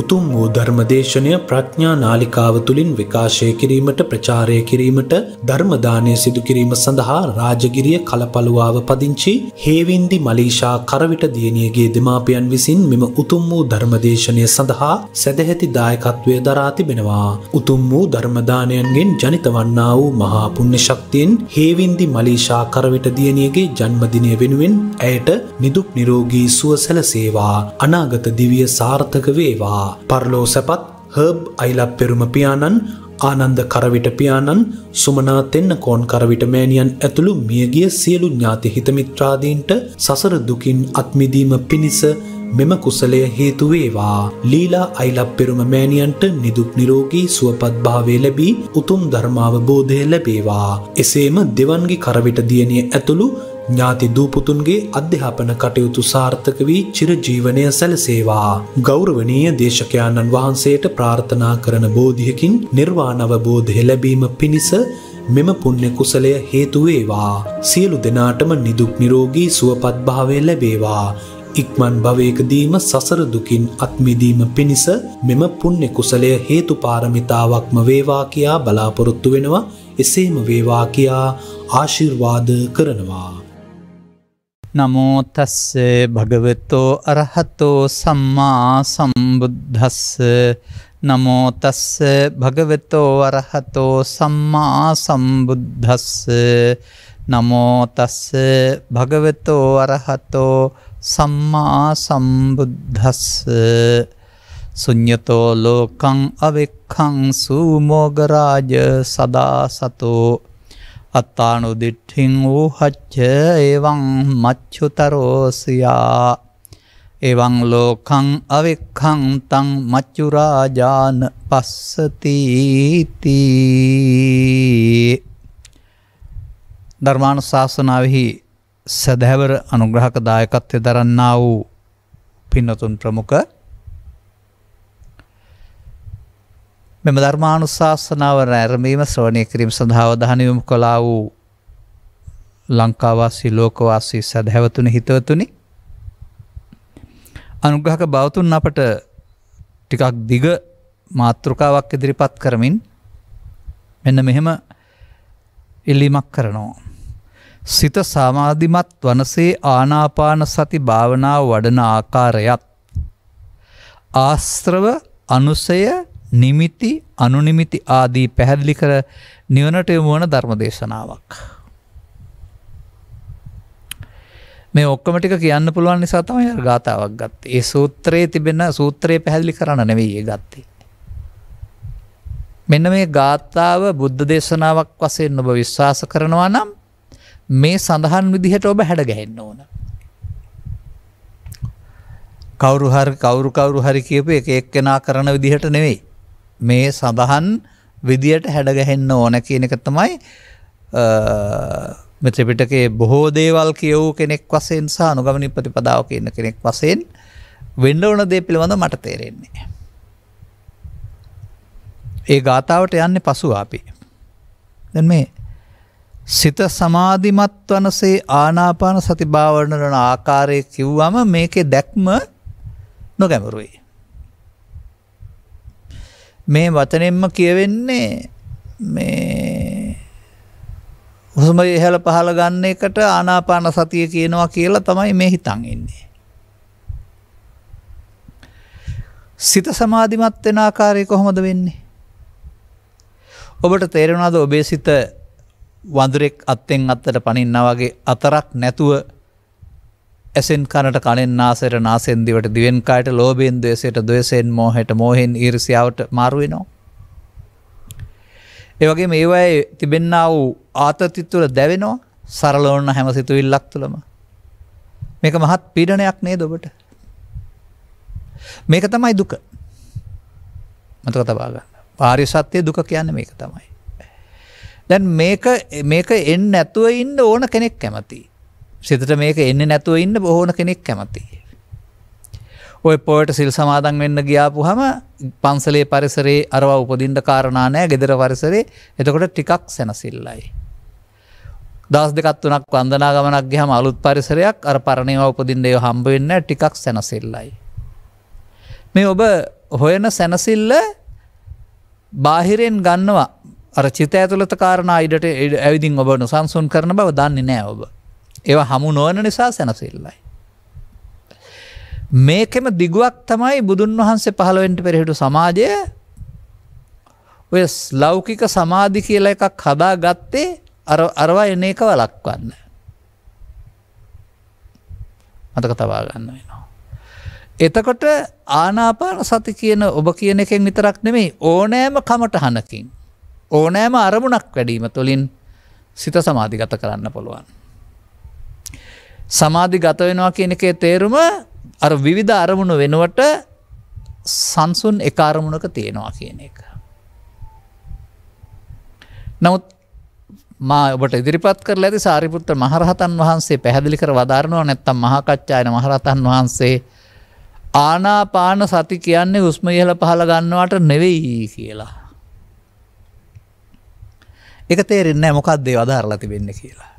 උතුම් වූ ධර්මදේශනය ප්‍රඥා නාලිකාව තුළින් විකාශය කිරීමට ප්‍රචාරය කිරීමට ධර්මදානය සිදුකිරීම සඳහා රාජගිරිය කලපලුවාව පදිංචි හේවින්දි මලීෂා කරවිට දියණියගේ දෙමාපියන් විසින් මෙම උතුම් වූ ධර්මදේශනය සඳහා සැදැහැති දායකත්වය දරා තිබෙනවා. උතුම් වූ ධර්මදානයන්ගෙන් ජනිත වන්නා වූ මහා පුණ්‍ය ශක්තියෙන් හේවින්දි මලීෂා කරවිට දියණියගේ ජන්මදිනය වෙනුවෙන් ඇයට නිදුක් නිරෝගී සුව සැලසේවා අනාගත දිවිය සාර්ථක වේවා. සහ පරලෝ සැපත් හර්බ් අයිලප් පෙරුම පියාණන් ආනන්ද කරවිට පියාණන් සුමනා තෙන්න කෝන් කරවිට මෑනියන් ඇතුළු මියගිය සියලු ඥාති හිතමිත්‍රාදීන්ට සසර දුකින් අත්මිදීම පිණිස මෙම කුසලය හේතුවේවා ලීලා අයිලප් පෙරුම මෑණියන්ට නිදුක් නිරෝගී සුවපත් භාවය ලැබී උතුම් ධර්මාවබෝධය ලැබේවා එසේම දෙවන්ගේ කරවිට දියණිය ඇතුළු ඥාති දූපුතුන්ගේ අධ්‍යාපන කටයුතු සාර්ථක වී චිරජීවනය සැලසේවා. ගෞරවනීය දේශකයාණන් වහන්සේට ප්‍රාර්ථනා කරන බෝධියකින් නිර්වාණවබෝධය ලැබීම පිණිස මෙම පුණ්‍ය කුසලය හේතුවේවා. සියලු දෙනාටම නිදුක් නිරෝගී සුවපත්භාවය ලැබේවා. ඉක්මන් භවයකදීම සසරදුකින් අත්මිදීම පිණිස මෙම පුණ්‍ය කුසලය හේතු පාරමිතාවක්ම වේවා කියා බලාපොරොත්තු වෙනවා එසේම වේවා කියා ආශිර්වාද කරනවා. නමෝතස්ස භගවතෝ අරහතෝ සම්මා සම්බුද්ධස්ස නමෝතස්ස භගවතෝ අරහතෝ සම්මා සම්බුද්ධස්ස නමෝතස්ස භගවතෝ අරහතෝ සම්මා සම්බුද්ධස්ස සුඥතෝ ලෝකං අවෙක්කං සූමෝගරාජ සදා සතෝ අත්තානු දිට්ඨින් වූ හච්ච එවං මච්චුතරෝසියා එවං ලෝකං අවික්ඛං තං මච්චුරාජාන පස්සතිති ධර්මානුශාසනාවෙහි සදහැවර අනුග්‍රහක දායකත්වය දරන්නා වූ පින්නතුන් ප්‍රමුඛ මෙම ධර්මානුශාසනාව නැරඹීම ශ්‍රවණය කිරීම සඳහා අවධානය යොමු කළා වූ ලංකාවාසී ලෝකවාසී සදහැවතුනි හිතවතුනි අනුග්‍රහක බවතුන් අපට ටිකක් දිග මාතෘකාවක් ඉදිරිපත් කරමින් මෙන්න මෙහෙම ඉල්ලීමක් කරනවා. සිත සමාධිමත් වනසේ ආනාපාන සති භාවනාව වඩන ආකාරයත් ආස්ත්‍රව අනුසය නිමිති අනුනිමිති ආදී පැහැදිලි කර නිවනට යොමුවන ධර්ම දේශනාවක්. මේ ඔක්කමටික කියන්න පුළුවන් නිසා තමයි ගාතාවක් ගත් ඒ සූත්‍රයේ තිබෙන සූත්‍රයේ පැහැදිලි කරන්න නෙවෙයි ඒ ගත්තේ. මෙන්න මේ ගාථාව බුද්ධ දේශනාවක් වසයෙන් ඔබ විශ්වාස කරනවා නම් මේ සඳහන් විදිහට ඔබ හැඩ ගැහෙන්න ඕන. කවුරු හරි කවුරු කවුරු හරි කියපු එක එක්කෙනා කරන විදිහට නෙවෙයි. මේ සඳහන් විදියට හැඩගැහෙන්න ඕන කියන එක තමයි මෙත්‍රපිටකේ බොහෝ දේවල් කියවූ කෙනෙක් වසයෙන් සහ අනුගමනි ප්‍රතිපදාව කියන්න කෙනෙක් වසයෙන් වෙන්න ඕන දේ පිළිබඳ මට තේරෙන්නේ. ඒ ගාථාවට යන්න පසු අපි. දැන් මේ සිත සමාධිමත් වනසේ ආනාපාන සතිභාවනරන ආකාරය කිව්වම මේකේ දැක්ම නොගැමරුයි. මේ වචනෙන්ම කියවෙන්නේ මේ හුස්ම ඉහළ පහළ ගන්න එකට ආනාපාන සතිය කියනවා කියලා තමයි මේ හිතන් ඉන්නේ. සිත සමාධිමත් වෙන ආකාරය කොහොමද වෙන්නේ? ඔබට තේරෙනවද ඔබේ සිත වඳුරෙක් අත්ෙන් අත්තට පනින්නා වගේ අතරක් නැතුව ඇසෙන් කනට කනෙන් නාසයට නාසෙන්දිවට දිවෙන්කායට ලෝබෙන් දවේසයට දවසෙන් මෝහට මෝහෙන් ඊරිසිාවට මාරුවෙනවා. ඒවගේ ඒවයි තිබෙන්න්න වූ ආතතිත්තුල දැවෙනවා සරලෝන්න හැම සිතුවිල්ලක් තුළම. මේක මහත් පීඩනයක් නේ දොබට. මේක තමයි දුක මතක තබාගන්න පාරි සත්‍යය දුක කියන්න මේක තමයි. දැන් මේක එන්න ඇතුව ඉන්න ඕන කෙනෙක් කැමතියි. සිතට මේක එන්න නැතුව ඉන්න බොහෝන කෙනෙක් කැමති. ඔය පොයට සිල් සමාදන් වෙන්න ගියාපු හම පන්සලේ පරිසරේ අරවා උපදින්ට කාරණානෑ ගෙදර පරිසරේ එතකොට ටිකක් සැනසිල්ලයි. දස් දෙකත් වනක් වන්දනා ගමනක් ගහම අලුත් පරිසරයක් අර පරණවා උපදින්ට ය හම්බවෙන්න ටිකක් සැනසිල්ලයි. මේ ඔබ හොයන සැනසිල්ල බාහිරයෙන් ගන්නවා අර චිත ඇතුළත කාරණ අයිඩට ඇවිදිින් ඔබ නොසන්සුන් කරන බව දන්නේ නෑ ඔබ ඒව හමු නොවන නිසා සැනසිල්ලයි. මේකෙම දිගුවක් තමයි බුදුන් වහන්සේ පහළවෙන්ට පෙරහිටු සමාජය ඔය ස්ලෞකික සමාධි කියලා එකක් හදා ගත්තේ අරවා එන එක වලක්වන්න. මතක තබා ගන්න වෙනවා. එතකොට ආනාපාන සති කියන ඔබ කියන එකෙන් විතරක් නෙමෙයි ඕනෑම කමටහනකින් ඕනෑම අරමුණක් වැඩීම තුළින් සිත සමාධිගත කරන්න පුළුවන්. සමාධි ගත වෙනවා කියන එකේ තේරුම අර විවිධ අරමුණු වෙනුවට සංසුන් එක අරමුණක තියෙනවා කියන එක. නමුත් මා ඔබට ඉදිරිපත් කර ඇති සාරිපුත්‍ර මහරහතන් වහන්සේ පැහැදිලි කර වදාරනවා නැත්තම් මහකච්ඡායන මහරහතන් වහන්සේ ආනාපාන සති කියන්නේ උස්ම ඉහල පහළ ගන්නවට නෙවෙයි කියලා. එක තේරෙන්නේ මොකක්දේ වදාරලා තිබෙන්න කියලා.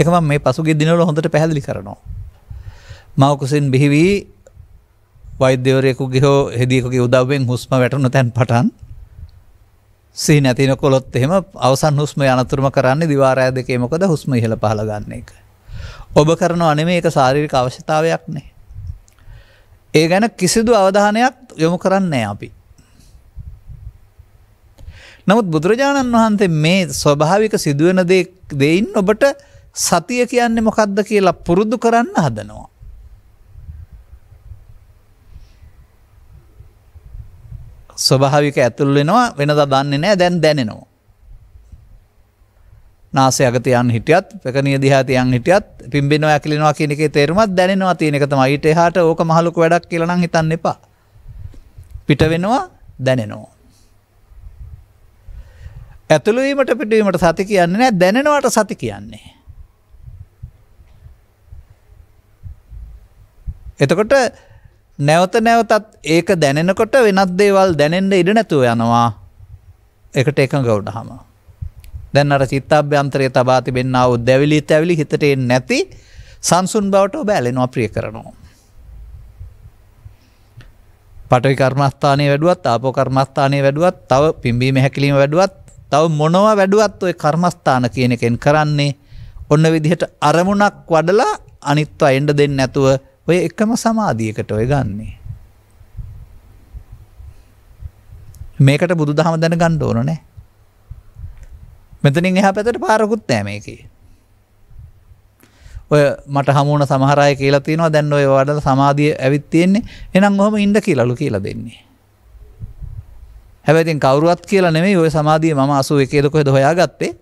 එකම මේ පසුගේ දිනවල හොඳට පැහැදිලි කරනවා. මවකුසින් බිහිවී වෛද්‍යවරයෙකු ගිහෝ හෙදියකුගේ උදවෙන් හුස්ම වැටනු තැන් පටන් සිහි නැතින කොළොත් එහෙම අවසන් හුස්ම අනතුරම කරන්නේ දිවාරෑ දෙකේ මොකද හුස්ම ඉහළ පහලගන්න එක. ඔබ කරන අනෙම ඒක සාරීරික අවශ්‍යතාවයක් නේ. ඒ ගැන කිසිදු අවධානයක් යොමු කරන්නේ අපි. නමුත් බුදුරජාණන් වහන්සේ මේ ස්වභාවික සිදුවන දෙයින් ඔබට සතිය කියන්නේ මොකක්ද කියලා පුරුදු කරන්න හදනවා. ස්වභාවික ඇතුල් වෙනවා වෙනදා දන්නේ නෑ දැන් දැනෙනවා. නාසය අගත යන් හිටියත් පෙකනිය දිහා තියන් හිටියත් පිම්බෙනවා ඇකිලෙනවා කියන එකේ තේරුමත් දැනෙනවා තියෙන එක තමයි ඊට එහාට ඕක මහලුක වැඩක් කියලා නම් හිතන්න එපා. පිට වෙනවා දැනෙනවා. ඇතුළුවීමට පිටවීමට සති කියන්නේ නෑ දැනෙනවට සති කියන්නේ. එතකොට නැවත නැවතත් ඒක දැනෙනකොට වෙනත් දේවල් දැනෙන්ට ඉඩ නැතුව යනවා එකට එක ගෞඩ හම. දැන්නට චිත්තාභ්‍යන්තරය තබා තිබෙන්න්නාව දැවිලි තැවිලි හිතට නැති සංසුන් බවට බෑලෙනවා ප්‍රිය කරනවා. පටවි කර්මස්ථානය වැඩුවත් ආපෝ කර්මස්ථානය වැඩුවත් තව පිම්බීම හැකිලීම වැඩුවත් තව මොනවා වැඩුවත් ඔය කර්මස්ථාන කියන එකෙන් කරන්නේ ඔන්න විදිහට අරමුණක් වඩලා අනිත්ව එන්ඩ දෙන්න නැතුව ඔය එකම සමාධියකට ඔය ගන්නේ. මේකට බුදු දහම දැන ගණ්ඩ ඕන නෑ. මෙතනින් එහ පැතට පාරකුත් නෑ මේකේ. ඔය මට හමුණ සමහරය කියලා තියෙනවා දැන් ඔය වඩල සමාධිය ඇවිත් තියෙන්නේ එනම් ඔහොම ඉන්ඩ කියලලු කියලා දෙන්නේ. හැබැතින් කවරුවත් කියලා නෙමේ ඔය සමාධිය ම අසුව එකේද කොහෙද හොයා ගත්තේ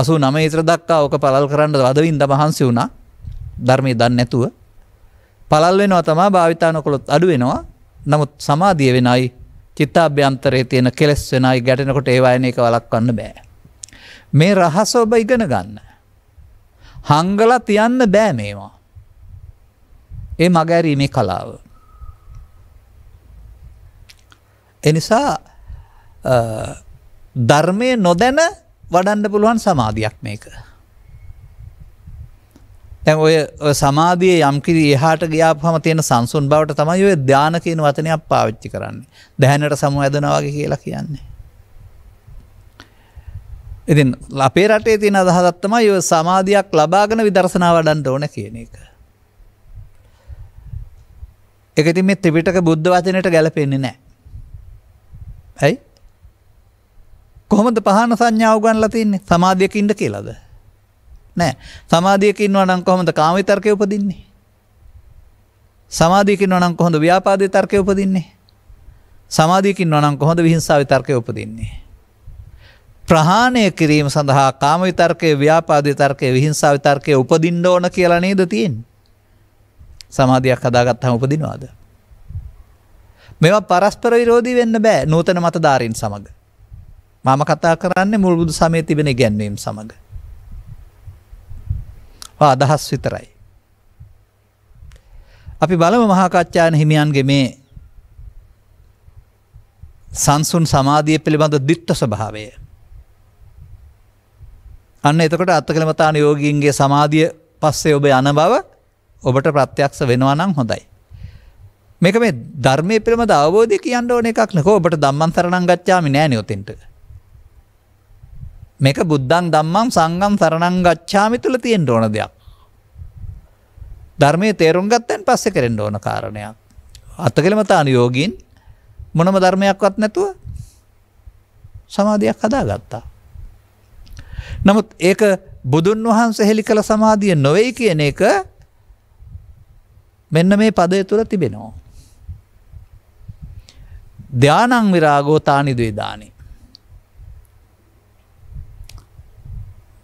අසු නම ඒත්‍ර දක්කා ඕක පලල් කරන්න වදවින්ද මහන්සි වුණා ධර්මයේ දන්නේ නැතුව පළල් වෙනවා තමා භාවිතා නොකළොත් අඩු වෙනවා. නමුත් සමාධිය වෙනයි චිත්තාභ්‍යන්තරයේ තියෙන කෙලෙස් වෙනයි ගැටෙනකොට ඒවා එන එක වළක්වන්න බෑ. මේ රහස ඔබ ඉගෙන ගන්න. හංගලා තියන්න බෑ මේවා. ඒ මගහැරීමේ කලාව. එනිසා ධර්මය නොදැන වඩන්න පුළුවන් සමාධයක් මේක. දැන් ඔය සමාධිය යම්කිරි එහාට ගියාපහම තියෙන සංසුන් බවට තමයි ඔය ධාන කියන වචනයක් පාවිච්චි කරන්නේ. දැහැනට සමුවැදෙනවා වගේ කියලා කියන්නේ. ඉතින් අපේ රටේ තියෙන අදහසක් තමයි ඔය සමාධියක් ලබාගෙන විදර්ශනා වඩන්න ඕන කියන එක. ඒක ඉතින් මේ ත්‍රිපිටක බුද්ධ වචනයට ගැලපෙන්නේ නැහැ. ඇයි? කොහොමද පහන සංඥාව උගන්ලා තින්නේ සමාධියක ඉන්න කියලාද? නෑ සමාධියක ඉන්නවා නම් කොහොමද කාම විතර්කය උපදින්නේ සමාධියක ඉන්නවා නම් කොහොමද ව්‍යාපාදේ තර්කය උපදින්නේ සමාධියක ඉන්නවා නම් කොහොමද විහිංසාවේ තර්කය උපදින්නේ ප්‍රහාණය කිරීම සඳහා කාම විතර්කය ව්‍යාපාදේ තර්කය විහිංසාවේ තර්කය උපදින්න ඕන කියලා නේද තියෙන්නේ සමාධියක් හදාගත්තාම උපදිනවාද මේවා පරස්පර විරෝධී වෙන්න බෑ නූතන මතධාරීන් සමග මම කතා කරන්නේ මුල්බුදු සමය තිබෙන ගැන්වීම් සමඟ අදහස් විතරයි. අපි බලම මහාකච්ඡායන හිමියන්ගේ මේ සංසුන් සමාධිය පිළිබඳ දිට්ට ස්වභාවය. අන්න එතකොට අත්තකළමතාන යෝගීන්ගේ සමාධිය පස්සේ ඔබ යන බව ඔබට ප්‍රත්‍යක්ෂ වෙනවා නම් හොඳයි. මේක මේ ධර්මය පිළිබඳ අවබෝධය කියන්න ඕන එකක් නකෝ ඔබට දම්මන් සරණං ගච්ඡාමි නෑ නියොතින්ට. මේක බුද්ධන් දම්මම් සංගම් සරණං ගච්ඡාමි තුළ තියෙන්ට ඕන දෙයක්. ධර්මය තේරුම් ගත්තැන් පස්සෙ කරෙන්ට ඕන කාරණයක්. අත්තකළමතා අනුයෝගීන් මොනම ධර්මයක්වත් නැතුව සමාධයක් හදා ගත්තා. නමුත් ඒක බුදුන් වහන්සේ හෙළි කළ සමාධිය නොවෙයි කියන එක මෙන්න මේ පදය තුළ තිබෙනවා. ධ්‍යානං විරාගෝ තානිදුවේ දානේ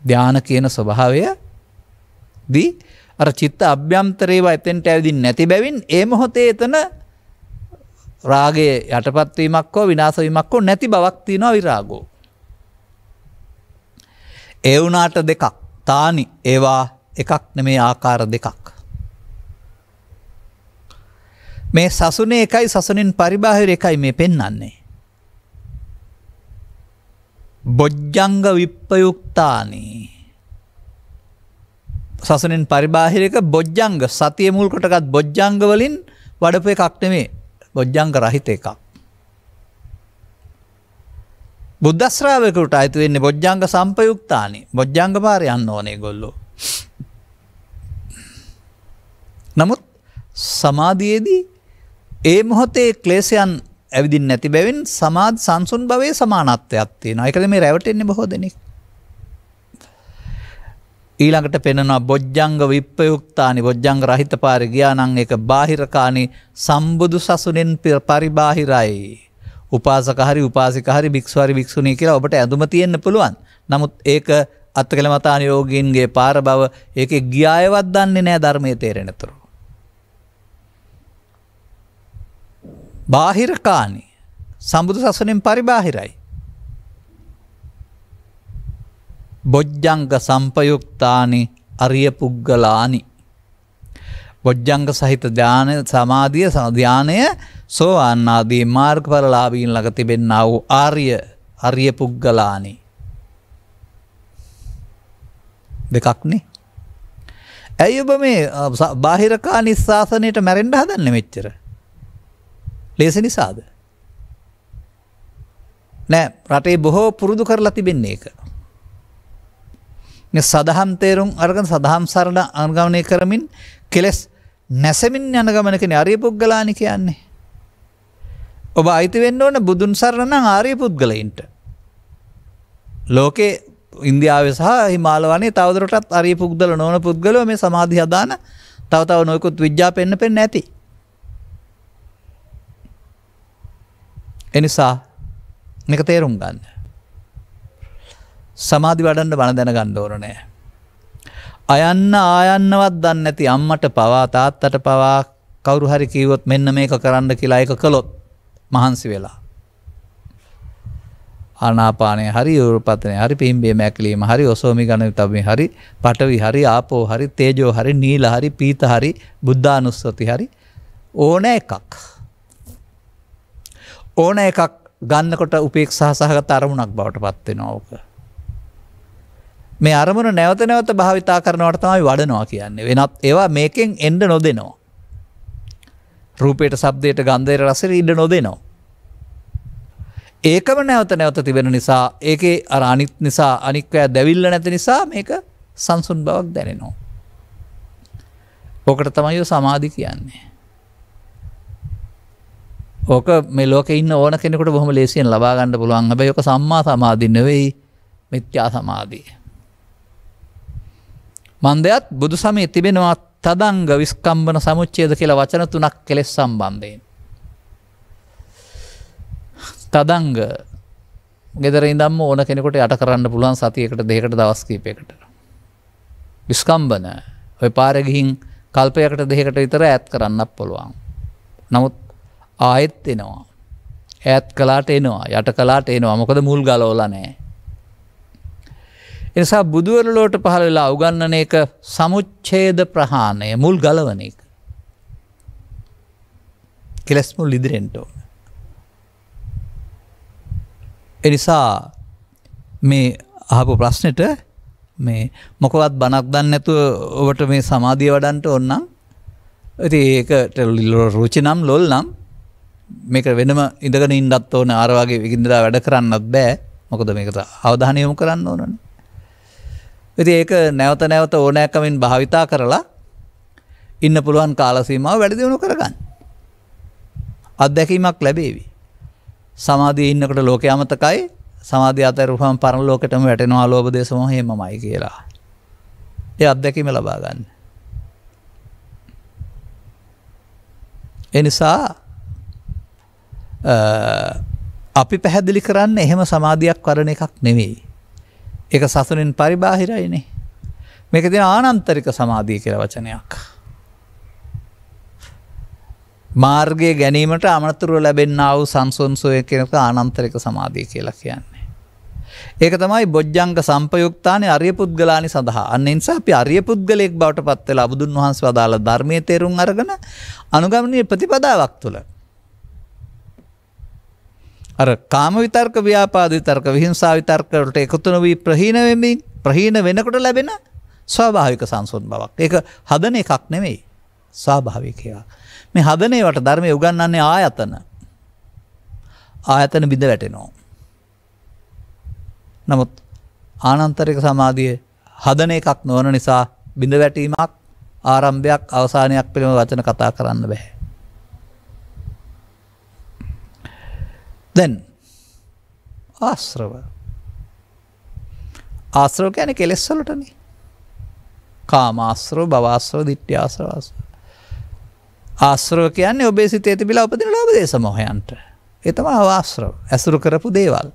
ධාන කියන ස්වභාවය දී අර චිත්ත අභ්‍යන්තරේවා එතෙන්ට ඇවිදින් නැති බැවින් ඒ මොහොතේ එතන රාගයේ යටපත් වීමක් හෝ විනාශ වීමක් හෝ නැති බවක් තියෙනවා විරාගෝ. ඒ වුණාට දෙකක් තානි ඒවා එකක් නෙමේ ආකාර දෙකක්. මේ සසුනේ එකයි සසුනින් පරිබාහිර එකයි මේ පෙන්වන්නේ. බොජ්ජංග විප්පයුක්තානි සසනෙන් පරිබාහිරක බොජ්ජංග සතිය මුල් කොටගත් බොජ්ජංග වලින් වඩපු එකක් නෙමේ බොජ්ජංග රහිත එකක් බුද්ධස්්‍රාවකට අයිතු වෙන්නේ බොජ්ජංග සම්පයුක්තානි බොජ්ජංග පාර යන්න ඕනේ ගොල්ලෝ නමුත් සමාධයේදී ඒ මොහොතේ ක්ලේසයන් ඇවිදින් නැති බැවින් සමාධ සංසුන් භවයේ සමානත්වයක් තියෙනවා. ඒකද මේ රැවටෙන්නේ බොහෝ දෙනෙක්. ඊළඟට පෙනෙනවා බොජ්ජංග විප්පයුක්තානි බොජ්ජංග රහිත පාරේ ගියා නම් ඒක බාහිරකානි සම්බුදු සසුනෙන් පරිබාහිරයි. උපාසක හරි උපාසික හරි භික්ෂු හරි භික්ෂුණී කියලා ඔබට ඇඳුම තියෙන්න පුළුවන්. නමුත් ඒක අත්කලමතාන යෝගීන්ගේ පාර බව ඒකේ ගියායවත් දන්නේ නැහැ ධර්මයේ තේරෙනතුරු. බාහිරකානි සම්බුදු සසනෙන් පරිබාහිරයි. බොජ්ජංග සම්පයුක්තානි අරිය පුද්ගලානි. බොජ්ජංග සහිත ධානය සමාධිය සධ්‍යානය සෝවාන්නාදී මාර්ගඵලලාභීන් ළඟ තිබෙන්නා වූ ආර්ය අරිය පුද්ගලානි. දෙකක්නේ. ඇයි ඔබ මේ බාහිරකා නිස්සාසනයට මැරෙන්ඩ හදන්න මෙච්චර. ලේස නිසාද. නෑ රටේ බොහෝ පුරුදු කරලා තිබෙන්නේ එක. සදහම් තේරුම් අරගන් සදහම් සරණ අර්ගමනය කරමින් කෙලෙස් නැසමින් යන ගමනකන අරිය පුද්ගලානි කියන්නේ. ඔබ අයිතිවෙන්න ඕන බුදුන් සරණනම් ආරය පුද්ගලයින්ට. ලෝකේ ඉන්දියාව සහ හිමාලවනේ තවදරටත් අරය පුද්ගල නොන පුද්ගලව මේ සමාධි හදාන තවතාව නොයකුත් විද්‍යා පෙන්න්න පෙන් ඇති. එනිසා මේක තේරුම් ගන්න. සමාධි වඩන්ඩ බණ දැන ගණ්ඩ ඕරනෑ. අයන්න ආයන්නවත් දන්න ඇති අම්මට පවා තාත්තට පවා කවරු හරි කීවොත් මෙන්න මේක කරන්න කියලා එක කළොත් මහන්සි වෙලා. ආනාපානය හරි යුරපතනය හරි පිම්බේ මැකලීම හරි ඔසෝමි ගන තබේ හරි පටවි හරි ආපෝ හරි තේජෝ හරි නීල හරි පීත හරි බුද්ධානුස්සති හරි ඕනෑ එකක්. ඕන එකක් ගන්නකොට උපේක්ෂහ සහගත අරමුණක් බවට පත්වෙනවා ඕක. මේ අරමුණ නැවත නැවත භාවිතා කරනවට තමයි වඩනවා කියන්නේ වෙනත් ඒවා මේකෙන් එන්ඩ නොදෙනවා. රූපයට සබ්දයට ගන්ධයට රසර ඉඩ නොදෙනවා. ඒකම නැවත නැවත තිබෙන නිසා ඒකේ අර අනිත් නිසා අනික්කය දැවිල්ල නැති නිසා මේක සංසුන් බවක් දැනෙනවා. ඕකට තමයිෝ සමාධි කියන්නේ. ඕක මෙලෝක ඉන්න ඕන කෙනෙකුට බොහම ලේසියෙන් ලබාගන්න පුළුවන් හැබ යක සම්මා සමාධි නෙවෙයි මිත්‍යා සමාධී. මන්දයත් බුදු සමය තිබෙනවා තදංග විස්කම්බන සමුච්චේද කියලා වචන තුනක් කෙලෙස් සම්බන්ධයෙන්. තදංග ගෙදර ඉදම් ඕන කෙනෙකොට යට කරන්න පුළුවන් සතියකට දෙකට දවස්කීපයකට. විස්කම්බන ඔය පාරගිහින් කල්පයකට දෙකට විතර ඇත් කරන්න පුළුවන්. නමුත් ආයෙත් එනවා. ඇත් කලාට එනවා යට කලාට එනවා මොකද මුල් ගලෝල නෑ. එනිසා බුදුවරලෝට පහළ වෙලා උගන්නන එක සමුච්චේද ප්‍රහාණය මුල් ගලවන එක. කෙලෙස්මුල් ඉදිරෙන්ට ඕන. එනිසා මේ අහපු ප්‍රශ්නට මේ මොකවත් බනක් දන්න ඇතුව ඔවට මේ සමාධිය වඩන්ට ඔන්නම් ඇති ඒකට රුචි නම් ලොල් නම් මේක වෙනම ඉඳගෙන ඉන්ඩත් ඕන ආරවාගේ විකින්දලා වැඩ කරන්නත් බෑ මොකද මේකට අවධානයොමු කරන්න ඕනන. ඇති ඒක නැවත නැවත ඕනෑකමින් භාවිතා කරලා ඉන්න පුළුවන් කාලසීමාව වැඩදිවුණු කරගන්න. අත්දැකීමක් ලැබේවි. සමාධී ඉන්නකට ලෝක අමතකයි සමාධ්‍ය අතරරුහම් පරණ ලෝකටම වැටෙනවා ලෝබ දෙසමහේ මයි කියලා. ඒ අත්දැකීම ලබාගන්න. එනිසා අපි පැහැදිලි කරන්න එහෙම සමාධයක් කරන එකක් නෙවෙයි. එක සසනෙන් පරිබාහිරයිනේ. මේක තින ආනන්තරික සමාධී කර වචනයක්. මාර්ගය ගැනීමට අමනතුරුව ලැබෙන්න්නාව සංසොන්සෝය කෙනක ආනන්තරික සමාධී කියලා කියන්නේ. ඒක තමයි බොජ්ජංග සම්පයුක්තානේ අරිය පුද්ගලානි සඳහා අන්න නිසා අපි අරිය පුද්ගලයෙක් බවට පත්වෙලා බුදුන් වහන්සේ වදාළ ධර්මයේ තේරුම් අරගෙන අනුගමනීය ප්‍රතිපදාවක් තුළ අර කාම විතර්ක ව්‍යාපාද විතර්ක විහිංසා විතර්කවලට එකතුන වී ප්‍රහීන වෙමින් ප්‍රහීන වෙනකොට ලැබෙන ස්වාභාවික සංසුන් බවක්. ඒක හදන එකක් නෙමෙයි. ස්වාභාවිකයා. මේ හදනේවට ධර්මය උගන්න්නේ ආයතන. ආයතන බිඳ වැටෙනෝ. නමුත් ආනන්තරික සමාධිය හදන එකක් නොවන නිසා බිඳ වැටීමක් ආරම්භයක් අවසානයක් පිළිම වචන කතා කරන්න බැහැ. දැන් ආශ්‍රව ආශ්‍රව කියන කෙලෙස් වලටන කාමාශ්‍රව බවාශ්‍රව දිට්්‍ය ආශ්‍රවාස ආශ්‍රව කියන්නේ ඔබේ සිතේ තිබිලා උපදින ලබ දේශ මොහයන්ට එතම අවාශ්‍රව ඇසුරු කරපු දේවල්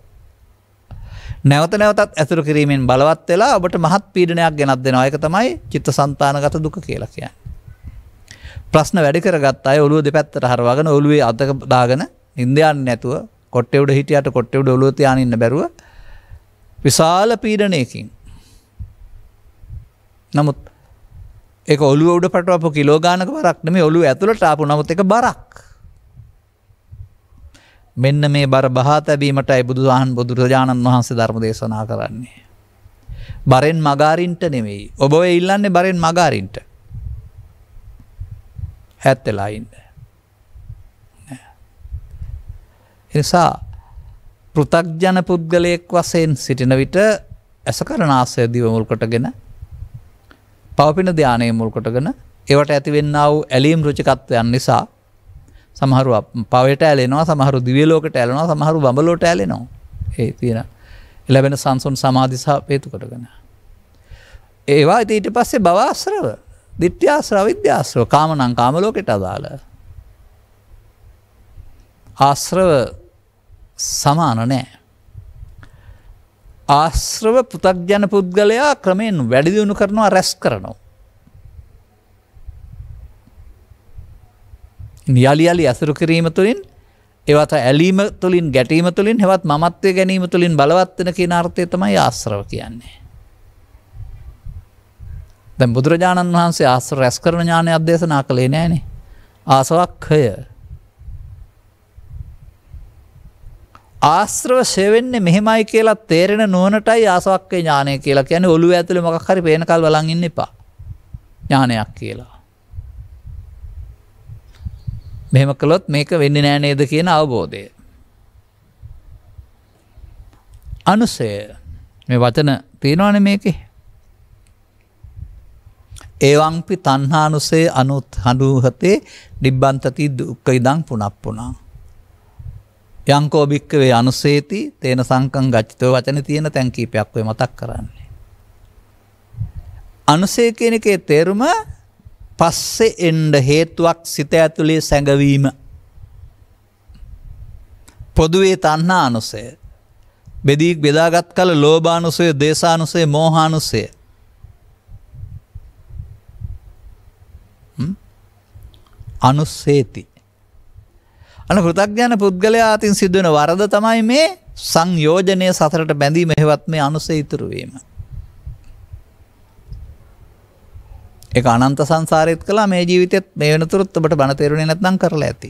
නැවත නැවතත් ඇතුරු කිරීමෙන් බලවත් වෙලා ඔබට මහත් පීඩනයක් ගෙනත් දෙෙන අයක තමයි චිත්ත සන්තානගත දුක කියලා කිය ප්‍රශ්න වැඩි කරගත් අය ඔළුව දෙ පැත්තට හරවාගෙන ඔළුවේ අතක දාගෙන ඉන්දයන් නැතුව කොට්ටෙ උඩ හිටියට කොට්ටෙ උඩ ඔලුව තියාගෙන ඉන්න බැරුව විශාල පීඩනයකින් නමුත් ඒක ඔලුව උඩ පටවපු කිලෝ ගානක බරක් නෙමෙයි ඔලුව ඇතුළට ආපු නමුත් ඒක බරක් මෙන්න මේ බර බහා තැබීමටයි බුදුහාන් බුදුරජාණන් වහන්සේ ධර්ම දේශනා කරන්නේ බරෙන් මගාරින්ට නෙමෙයි ඔබ ඉල්ලන්නේ බරෙන් මගාරින්ට හැත්තෙලායින්න එනිසා පෘථග්ජන පුද්ගලයෙක් වසයෙන් සිටින විට ඇසකරනාසය දිව මුල්කොටගෙන පවපින ධ්‍යානය මුල්කොටගෙන ඒවට ඇතිවෙන්න වූ ඇලීම් රුචිකත්වයන් නිසා සමහරු පවට ඇලෙනවා සමහරු දිවලෝකට ඇලනවා සමහරු බඹලෝට ඇලෙනවා ඒ තියෙන එලැබෙන සංසුන් සමාධිසා පේතු කොටගෙන. ඒවා ඉති ඊට පස්සේ බවාශ්‍රව දිට්‍යාශ්‍ර විද්‍යාශ්‍රව කාමනං කාමලෝකෙට අදාළ ආශ්‍රව සමාන නෑ. ආශ්‍රව පෘථග්ජන පුද්ගලයා ක්‍රමයෙන් වැඩිදියුණු කරනවා රැස් කරනවා. නියලියලි ඇසුරු කිරීම තුළින් එවත ඇලීම තුළින් ගැටීම තුළින් හෙවත් මත්වය ගැනීම තුළින් බලවත්වන කිය නාර්ථය තමයි ආශ්‍රව කියන්නේ. දැ බුදුරජාණන් වහන්සේ ආශ්‍ර රැස් කරන ඥානය අධ්‍යසනා කළේ නෑනේ ආසවක්හය ආශ්‍රව සෙවෙන්නේ මෙහෙමයි කියලා තේරෙන නුවනටයි ආසවක්කේ ඥානය කියලා කියන ඔලු ඇතුළ මොකක් හරි පේනකල් බලන් ඉන්න එපා ඥානයක් කියලා. මෙහෙම කළොත් මේක වෙන්න නෑ නේද කියන අවබෝධය. අනුසය මේ වචන පේනවාන මේක ඒවංපි තන්හානුසේ අනුත් හඳුහතේ ඩිබ්බන්තති දුක්ක ඉදං පුනප්පුනා යංකෝභික්කවේ අනුසේති තේන සංකං ගච්චිතව වචන තියෙන තැන් කීපයක්වේ මතක් කරන්නේ. අනුසේ කියන එකේ තේරුම පස්සෙ එන්ඩ හේතුවක් සිත ඇතුළේ සැඟවීම. පොදුවේ තන්නා අනුසය බෙදීක් බෙදාගත් කල ලෝභානුසය දේශානුසේ මෝහානුසය අනුස්සේති අන පෘථග්ජන පුද්ගලයා අතින් සිදුවන වරද තමයි මේ සංයෝජනය සතරට බැඳීම හෙවත් මේ අනුසේ ඉතුරුවීම. එක අනන්ත සංසාරයත් කලා මේ ජීවිතත් මේ වෙනතුරත් ඔබට බණතේරුණේ නැත්නම් කරලා ඇති.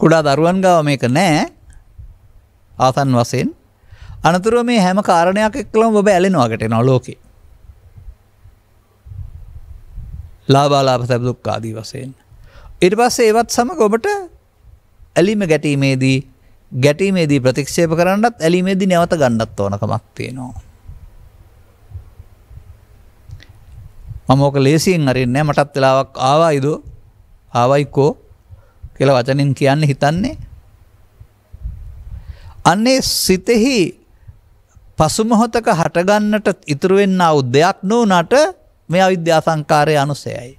කුඩා දරුවන් ගාව මේක නෑ ආතන් වසයෙන් අනතුරුව මේ හැම කාරණයක් එක්කලම ඔබ ඇලෙනවාගට නොලෝකෙ. ලාබාලාප සැබදුක් ආදී වසයෙන්. ඊට පස්සේ ඒවත් සමග ඔබට ඇලිම ගැටීමේදී ගැටීමේදී ප්‍රතික්ෂේප කරන්නත් ඇලිමේදී නැවත ගන්නත් ඕනකමක් තියෙනවා. මම ඕක ලේසියෙන් අරින්නේ මටත් වෙලාවක් ආවයිද ආවයිකෝ කියලා වචනින් කියන්න හිතන්නේ. අන්නේ සිතෙහි පසුමොහොතක හටගන්නට ඉතුරු වෙන්නා වූ දෙයක් නොඋනට මේ අවිද්‍යා සංකාරයේ අනුසයයි.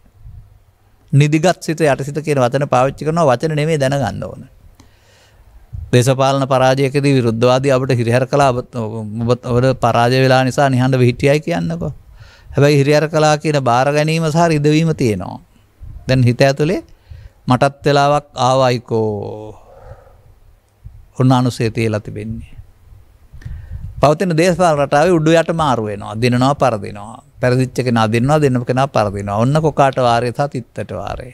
නිදිගත් සිත යටසිත කියන වතන පාවිච්චි කරන වචන නෙමේ දැනගන්න ඕන. දේශපාලන පරාජයකද විරුද්ධවාදී අපට හිරිහර කලා ඔබට පරාජ වෙලා නිසා නිහඬ විහිටියයි කියන්නකෝ. හැබැයි හිරිහර කලා කියන බාර ගැනීම සහ ඉදවීම තියෙනවා. දැන් හිත ඇතුළේ මටත් වෙලාවක් ආවයිකෝ ඔන්න අනුසේ තියලා තිබෙන්නේ. පවතින දේශපාල රටාව උඩු යට මාරුවෙනවා දිනනවා පරදිනවා පැරදිච්ච කෙනා දෙන්නවා දෙන්නම කෙනා පරදිනවා ඔන්න කොකාට වාරය සහ තිත්තට වාරය.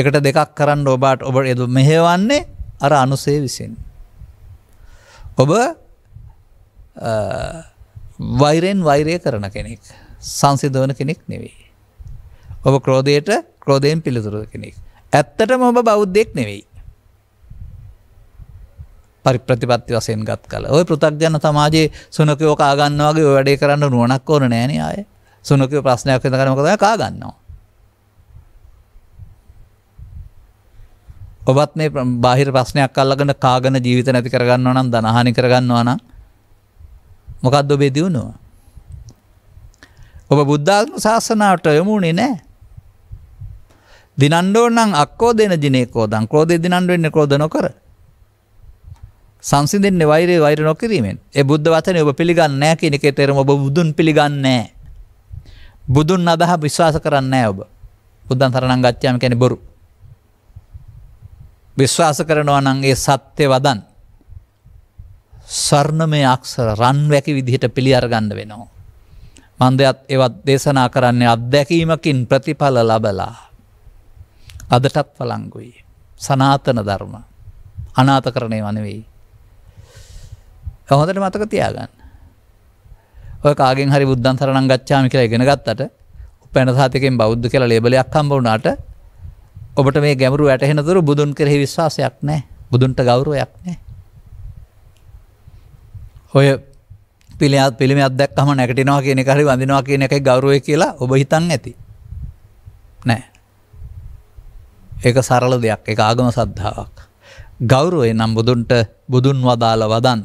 එකට දෙකක් කරන්න ඔබාට ඔබ එදු මෙහෙවන්නේ අර අනුසේ විසින්. ඔබ වෛරෙන් වෛරය කරන කෙනෙක් සංසිදවන කෙනෙක් නෙවෙයි. ඔබ ක්‍රෝධයට ක්‍රෝධයෙන් පිළිතුරු කෙනෙක්. ඇත්තටම ඔබ බෞද්ධෙක් නෙවෙයි. පරි ප්‍රතිපත්ති වසයෙන් ගත් කල ඔය පෘතක්ජන සමාජයේ සුනකයෝ කාගන්නවාගේ වැඩේ කරන්න නුවනක් ඕන නෑන අය සුනකය ප්‍රශ්නයක් වෙන කරනකද කාගන්නවා. ඔබත් මේ බාහිර ප්‍රශ්නයක් අල්ලගෙන කාගන ජීවිත නැති කරගන්න නම් දනහනි කරගන්නවා නම් මොකක්ද ඔබේ දියුණුව. ඔබ බුද්ධාත්ම ශාසනාවට යොමුුණේ නෑ. දිනන්ඩෝ නම් අක්කෝ දෙන ජිනයකෝදන් ක්‍රෝධය දිනන්ඩුවෙන්න කෝදනො කර සංසිඳෙන්නේ වෛරය වෛර නොකිරීමෙන්. ඒ බුද්ධ වචනේ ඔබ පිළිගන්නේ නැහැ කියන එකේ තේරුම ඔබ බුදුන් පිළිගන්නේ නැහැ. බුදුන් අදහ විශ්වාස කරන්නේ නැහැ ඔබ. බුද්ධන් සරණං ගච්ඡාමි කියන්නේ බොරු. විශ්වාස කරනවා නම් ඒ සත්‍ය වදන් ස්වර්ණමය අක්ෂර රන් වැකි විදිහට පිළි අරගන්න වෙනවා. මන්දයත් ඒවත් දේශනා කරන්නේ අත්දැකීමකින් ප්‍රතිඵල ලබලා. අදටත් වලංගුයි. සනාතන ධර්ම අනාත කරණය වනවෙයි. හොඳට මතක තියාගන්න. ඔය කාගෙන් හරි බුද්ධන් සරණං ගච්ඡාමි කියලා ඉගෙන ගත්තට උපැන සාතිකෙන් බෞද්ධ කියලා ලේබලයක් හම්බ වුණාට ඔබට මේ ගැඹුරු වැටහෙන තුරු බුදුන් කෙරෙහි විශ්වාසයක් නැහැ. බුදුන්ට ගෞරවයක් නැහැ. ඔය පිළියත් පිළිම අදක්කම නැකටිනවා කියන එක හරි වඳිනවා කියන එකයි ගෞරවය කියලා ඔබ හිතන් ඇති. නෑ. ඒක සරල දෙයක්. ඒක ආගම සද්ධාාවක්. ගෞරවය නම් බුදුන්ට බුදුන් වදාළ වදන්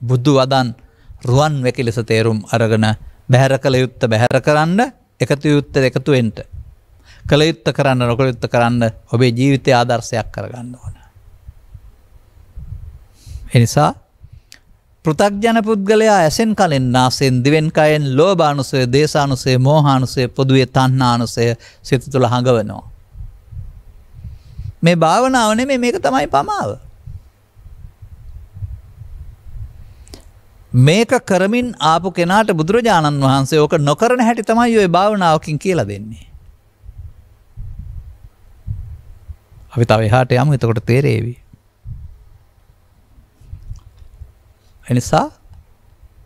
බුදු වදන් රුවන් වැකි ලෙස තේරුම් අරගෙන බැහැර කළ යුත්ත බැහැර කරන්න එකතු යුත්ත එකතුවෙන්ට කළ යුත්ත කරන්න නොකළ යුත්ත කරන්න ඔබේ ජීවිතය ආදර්ශයක් කරගන්න ඕන. එනිසා පෘථක්ජන පුද්ගලයා ඇසෙන් කලෙන් නාසෙන් දිවෙන්කයෙන් ලෝභානුසය දේශානුසේ මෝහානුසේ පොදුවේ තන්නානුසය සිත තුළ හඟවනවා. මේ භාවනාවනේ මේක තමයි පමාව. මේක කරමින් ආපු කෙනාට බුදුරජාණන් වහන්සේ ඕක නොකරන හැටි තමයි ඔය භාවනාවකින් කියලා දෙන්නේ. අපි තව එහාට යමු එතකොට තේරේවි. එනිසා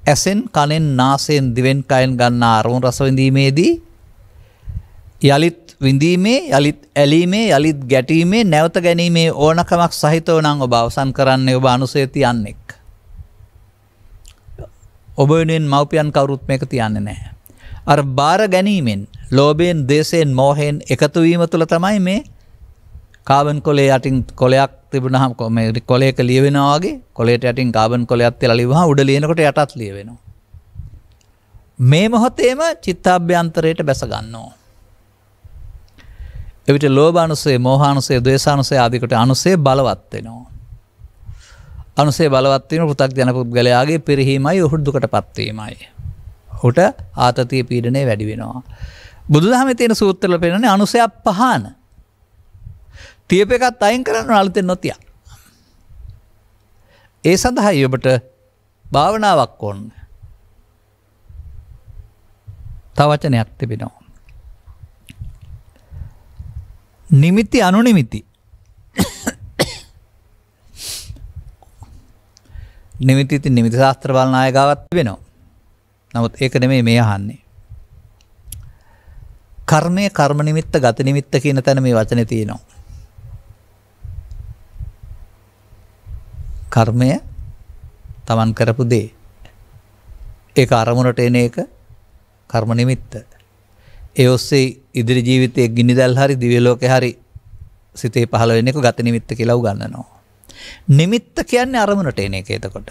ඇසෙන් කනෙන් නාසයෙන් දිවෙන් කයෙන් ගන්න අරමුණු රස විඳීමේදී යලිත් විඳීමේ යලිත් ඇලීමේ යලිත් ගැටීමේ නැවත ගැනීමේ ඕනකමක් සහිතව නම් ඔබ අවසන් කරන්නේ ඔබ අනුසේති යන්නෙක්. ඔබ වෙනුවෙන් මව්පියන් කවුරුත් මේක තියන්නේ නැහැ. අර බාර ගැනීමෙන් ලෝභයෙන්, දේශයෙන්, මෝහයෙන් එකතු වීම තුළ තමයි මේ කාබන් කොලේ යටින් කොලයක් තිබුණහම මේ කොලයක ලියවෙනවා වගේ කොලේට යටින් කාබන් කොලයක් තියලා ලියවහම උඩ ලියනකොට යටත් ලියවෙනවා. මේ මොහොතේම චිත්තාභ්‍යන්තරයට බැස ගන්නවා. එවිට ලෝභානුසය, මෝහානුසය, ද්වේෂානුසය ආදී කොට අනුසය බලවත් වෙනවා. අනුසේ බලවත්වන පෘතක් ජන පුද්ගලයාගේ පිරිහීමයි ඔහු දුකට පත්වීමයි. හොට ආතතිය පීඩනය වැඩි වෙනවා. බුදුදහම තියෙන සූත්‍රල පෙනන අනුසයක් පහන. තියප එකත් අයින් කරන්න අලතෙන් නොතිය. ඒ සඳහයි ඔබට භාවනාවක් ඔන්න. තවචනයක් තිබෙනවා. නිමිති අනුනිමිති නිමිති ඉතින් නිමිති ශාස්ත්‍ර බලන අය ගාවත් වෙනවා. නමුත් ඒක නෙමෙයි මේ අහන්නේ. කර්මය කර්ම නිමිත්ත ගත නිමිත්ත කියන තැන මේ වචනේ තියෙනවා. කර්මය තමන් කරපු දේ. ඒක අරමුණට එන එක කර්ම නිමිත්ත. ඒ ඔස්සේ ඉදිරි ජීවිතයේ ගිනිදල් හරි දිව්‍ය ලෝකේ හරි සිතේ පහළ වෙන එක ගත නිමිත්ත කියලා උගන්වනවා. නිමිත්ත කියන්නේ අරමුණට එන එක එතකොට.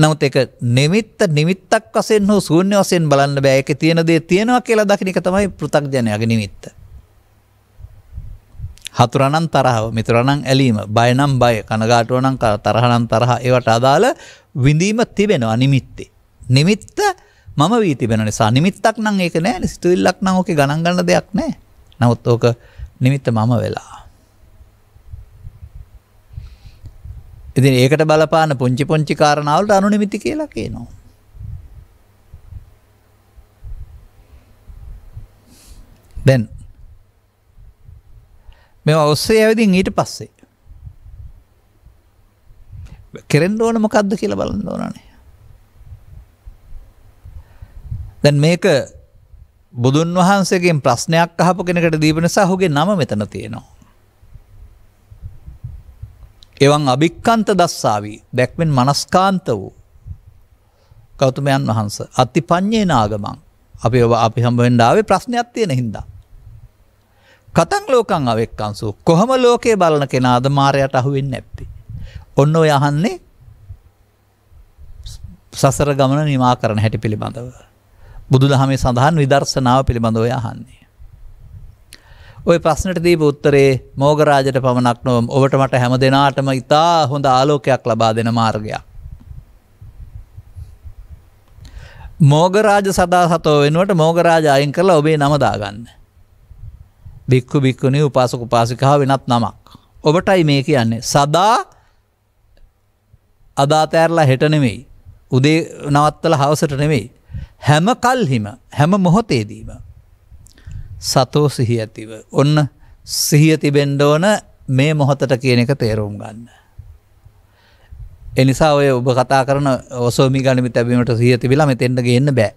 නමුත් ඒක නිමිත්ත නිමිත්තක් වශයෙන් හෝ ශූන්‍ය වශයෙන් බලන්න බෑ. ඒකේ තියෙන දේ තියෙනවා කියලා දකින එක තමයි පෘථග්ජනයාගේ නිමිත්ත. හතුරනම් තරහව, මිතුරනම් ඇලීම, බයනම් බය, කනගාටුව නම් තරහනම් තරහ ඒවට අදාළ විඳීම තිබෙනවා නිමිත්තේ. නිමිත්ත මම වී තිබෙන නිසා නිමිත්තක් නම් ඒක නෑ. සිතුවිල්ලක් නම් ඕකේ ගණන් ගන්න දෙයක් නෑ. නමුත් ඕක නිමිත්ත මම වෙලා. ඉතින් ඒකට බලපාන පුංචි පුංචි කාරණාවලට අනුනිමිති කියලා කියනවා. දැන් මේ ඔස්සේ ඇවිදින් ඊට පස්සේ කෙරෙන්න ඕන මොකද්ද කියලා බලන්න ඕනනේ. දැන් මේක බුදුන් වහන්සේගෙන් ප්‍රශ්නයක් අහපු කෙනෙකුට දීපු නිසා ඔහුගේ නම මෙතන තියෙනවා. එවන් අභික්කන්ත දස්සාවී දැක්වෙන් මනස්කාන්ත වූ ගෞතමයන් වහන්ස අති පඤ්ඥේ නාගමං අපි ඔ අපි හම්බෙන්ඩාවේ ප්‍රශ්නයක් තියෙන හින්දා. කතන් ලෝකං අවෙක්කන්සු කොහම ලෝකයේ බලන කෙනාද මාරයට අහුවෙන් නැත්ති. ඔන්න යහන්නේ සසර ගමන නිමා කරන හැටි පිළිබඳව. බුදු දහමේ සඳහන් විදර්ශනාව පිළිබඳව යහන්නේ. ඔය ප්‍රශ්නට දීප උත්තරේ මෝගරාජට පමණක් නොවම් ඔබට මට හැම දෙනාටම ඉතා හොඳ ආලෝකයක් ලබා දෙන මාර්ගයක්. මෝගරාජ සදා සතෝ වෙනුවට මෝගරාජ අයින් කරලා ඔබේ නමදාගන්න. බික්කු බික්කුණි උපාසක උපාසිකා වෙනත් නමක්. ඔබටයි මේ කියන්නේ සදා අදාතෑරලා හෙට නෙමෙයි. උදේ නවත්තල හවසට නෙමෙයි. හැම කල්හිම හැම මොහොතේදීම සතෝ සිහි ඇතිව. ඔන්න සිහිය තිබෙන්ඩෝන මේ මොහොතට කියන එක තේරුම් ගන්න. එනිසා ඔය ඔබ කතා කරන ඔසෝමි ගනිමි තැබීමට සිහිය තිබිලා මෙතෙන්ට ගන්න බෑ.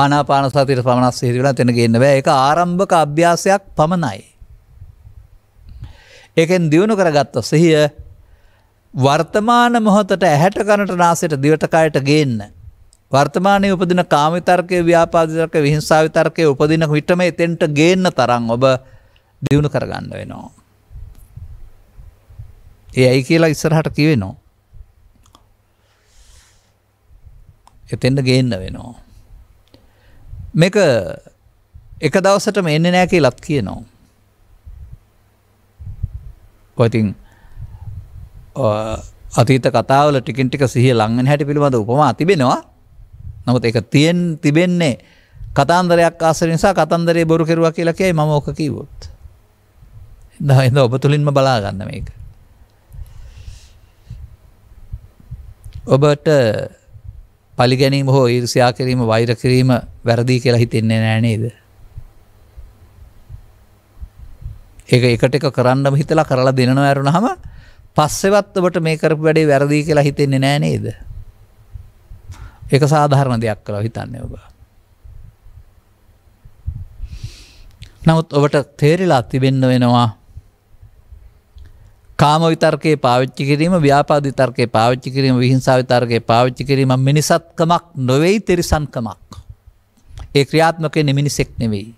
ආනාපානසතිර පමණස් සිහිවෙලා තෙන ගන්න බෑ එක ආරම්භක අභ්‍යාසයක් පමණයි. එකෙන් දියුණු කරගත්ත සිහිය වර්තමාන මොහොතට ඇහැට කණට නාසට දිවටකායට ගේන්න. වර්තමානය උපදින කාමිතර්කය ව්‍යාපාධතර්ක විහිංසාවිතර්කය උපදින විටම එතෙන්ට ගේන්න තරම් ඔබ දියුණු කරගන්න වෙනවා. ඒ ඇයි කියලා ඉස්සරහට කිවෙනවා. එතෙන්ට ගේන්න වෙනවා. මේක එක දවසට මෙන්න නෑකේ ලත් කියනවා. කොයිතින් අතීත කතාවල ටිකින් ටික සිහ ලංගන හැටි පිළිබඳ උපමා තිබෙනවා නමුත් එක තියෙන් තිබෙන්නේ කතාන්දරයක් ආසර නිසා කතන්දරේ බොරු කෙරුවා කියලා කියයි මම ඕක කිවොත්. දහිද ඔබ තුළින්ම බලාගන්න මේක. ඔබට පලිගැනීම හෝ ඉරිසියා කිරීම වෛර කිරීම වැරදි කියලා හිතෙන්නේ නෑනේද. ඒ එකට එක කරන්නම හිතලා කරලා දෙනවා ඇරුණ හම පස්සෙවත් ඔබට මේ කරපු වැඩේ වැරදිී කියලා හිතෙන්නේ නෑනේද. එක සාධාරණ දෙයක් කළ හිතන්න ඔබ. නමුත් ඔබට තේරලා තිබෙන්න වෙනවා කාම විතර්කයේ පාවිච්චි කිරීම ව්‍යාපාද විතර්කයේ පාවිච්චි කිරීම විහිංසා විතර්කයේ පාවිච්චි කිරීම මිනිසත්කමක් නොවේයි තිරිසන්කමක්. ඒ ක්‍රියාත්මකයේ නිමිනිසෙක් නෙවෙයි.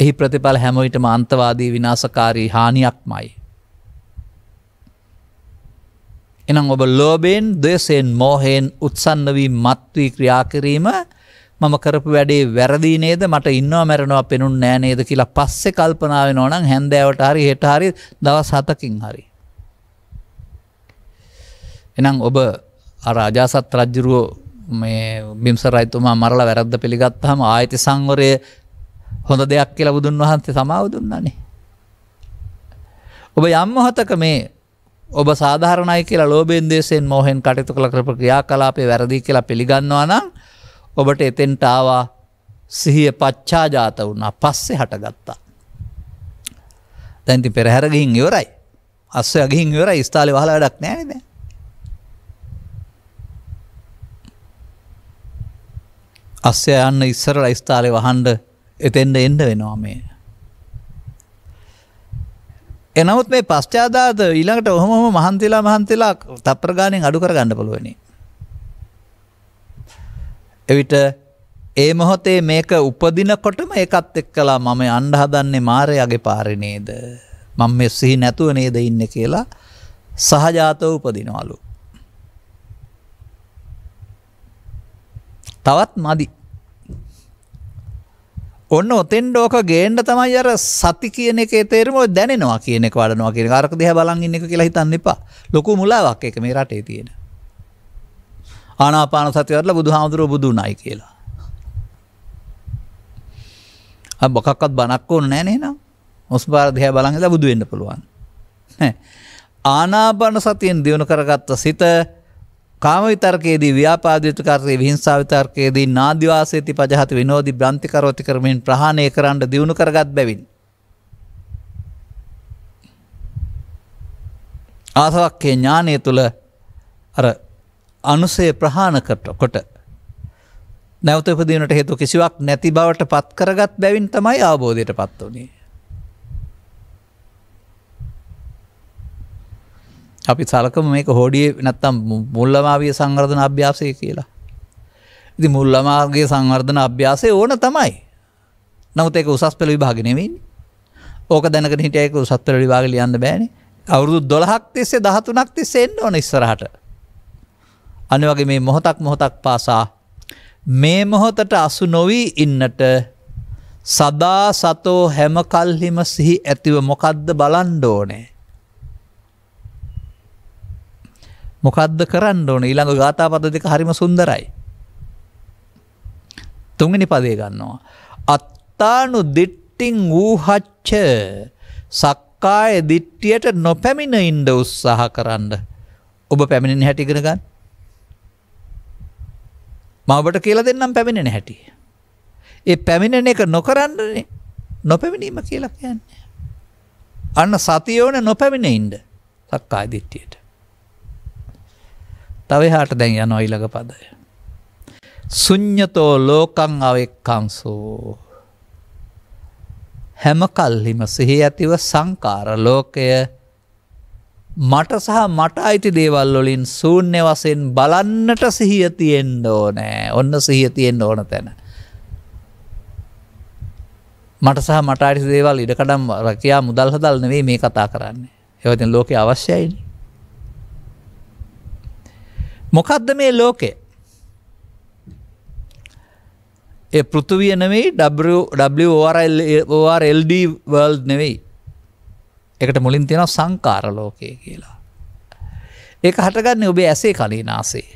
එහි ප්‍රතිඵල හැම විටම අන්තවාදී විනාශකාරී හානියක්මයි. එනම් ඔබ ලෝබයෙන් දවසයෙන් මෝහයෙන් උත්සන්නවී මත්වී ක්‍රියාකිරීම මම කරපු වැඩේ වැරදි නේද මට ඉන්නවා මැරෙනවා පෙනුන් නෑ නේද කියලා පස්සේ කල්පනා වෙනවා නම් හැන්දෑවට හරි හෙට හරි දවස් හතකින් හරි. එනම් ඔබ අර අජාසත් රජ්ජුරුවෝ මේ බිම්සර රයිතුමා මරලා වැරද්ද පිළිගත්තාම ආයති සංවරය හොඳ දෙයක් කියලා බුදුන් වහන්සේ සමාව දුන්නනේ. ඔබ යම් මොහතක මේ ඔබ සාධාරණයි කියලා ලෝබෙන් දේශයෙන් මෝහෙන් කටයුතු කළ කරප ක්‍රියා කලාපේ වැරදි කියලා පිළිගන්නවා නම් ඔබට එතෙන්ට ආවා සිහිය පච්චාජාත වුණා පස්සෙ හටගත්තා. දැන්ති පෙරහැරගින් ඉවරයි. අස්ස අගින් ඉවර ස්ථාලි වහලා වැඩක් නෑනද. අස්ය යන්න ඉස්සර ස්ථාලි වහන්ඩ එතෙන්ට එන්ඩ වෙනවා මේ. එනමුත් මේ පශ්චාදාත ඊළඟට ඔහොමම මහන්තිලා මහන්තිලා තප්පර ගාණෙන් අඩු කරගන්න පුළුවනි. එවිට ඒ මොහොතේ මේක උපදිනකොටම ඒකත් එක්කලා මම යන්න හදන්නේ මාරයාගේ පාරේ නේද? මම මේ සිහි නැතුව නේද ඉන්නේ කියලා සහජාතව උපදිනවලු. තවත් මදි ඔන්න ඔතෙන් ඩෝක ගේන්ඩ තමයි අර සති කියන එක තේරම දැනවා කියන වඩනවා කිය කාරක දිහ බලන්ඉන්න එක කියලා හිතන්න එපා ලොකු මුලාවක් එක මේ රටේ තියෙන. ආනාපාන සතිවරල බුදු හාමුදුරුව බුදුනයි කියලා. බොකක්වත් බනක් ඕන්න නෑ නේනම් ඔස් පාරදිහ බලන්හිලා බුදුවෙන්න පුළුවන්. ආනාපාන සතියෙන් දියුණු කරගත්ත සිත කාම විතර්කයේදී ව්‍යාපාද විතර්කයේ විහිංසාව විතර්කයේදී නාදිවාසේති පජහත විනෝදි බ්‍රන්තිකරෝති කරමින් ප්‍රහාණය කරන්න දිනු කරගත් බැවින් ආසවක්කේ ඥානය තුල අර අනුසය ප්‍රහාණ කොට නැවත උපදිනට හේතු කිසිවක් නැති බවට පත් කරගත් බැවින් තමයි අවබෝධයට පත් වුණේ අපි සලකම මේක හෝඩිය නැත්තම් මුල්ලමාවිය සංවර්ධන අභ්‍යාසය කියලා. ඉති මුල්ලමාගේ සංවර්ධන අභ්‍යාසය ඕන තමයි. නමුත් ඒක උසස් පෙළ විභාගෙනෙමින් ඕක දැනක හිටයක උසත්වල විභාග ලියන්න බෑන අවුරුදු දොළහක් තිස්සේ දහතුනක් තිස්සේ එන්න ඕන ඉස්සරහට. අනි වගේ මේ මොහොතක් මොහොතක් පාසා මේ මොහොතට අසු නොවී ඉන්නට සදා සතෝ හැම කල්හිම සිහි ඇතිව මොකද්ද බලන්ඩ ඕනේ. මොකක්ද කරන්න ඕන ඊළඟ ගාථපද දෙක හරිම සුන්දරයි. තුංගනි පදේ ගන්නවා. අත්තානු දිට්ටිං වූහච්ච සක්කාය දිට්ටියට නොපැමිණ ඉන්ඩ උත්සාහ කරන්න. ඔබ පැමිණෙන හැටිගෙන ගන්න. මවට කියල දෙන්නම් පැමිණෙන හැටිය. ඒ පැමිණෙන එක නොකරන්නනේ නොපැමිණීම කියලා කියන්නේ. අන්න සතියෝන නොපැමිණ ඉන්ඩ සක්කාය දිට්ටියට. තව හාට දැන් යන ඊළඟ පදය. සුඥ්ඥතෝ ලෝකං අවෙක්කංසෝ හැම කල්හිම සිහි ඇතිව සංකාර ලෝකය මට සහ මට අයිති දේවල් වලින් සූන්‍ය වසයෙන් බලන්නට සිහිය තියෙන්ඩ ඕනෑ ඔන්න සිහිය තියෙන්න්න ඕන තැන. මට සහ මට අයිති දේවල් ඉඩකඩම් රකයා මුදල් හදල් නෙවේ මේ කතා කරන්නේ. ඒවතින් ලෝක අවශ්‍යයිනි. මොකද්ද මේ ලෝකය? ඒ පෘථුවිය නෙවෙයි WRL ORLD world නෙවෙයි. ඒකට මුලින් තියෙනවා සංකාර ලෝකය කියලා. ඒක හටගන්නේ ඔබේ ඇසේ කලින් ආසේ.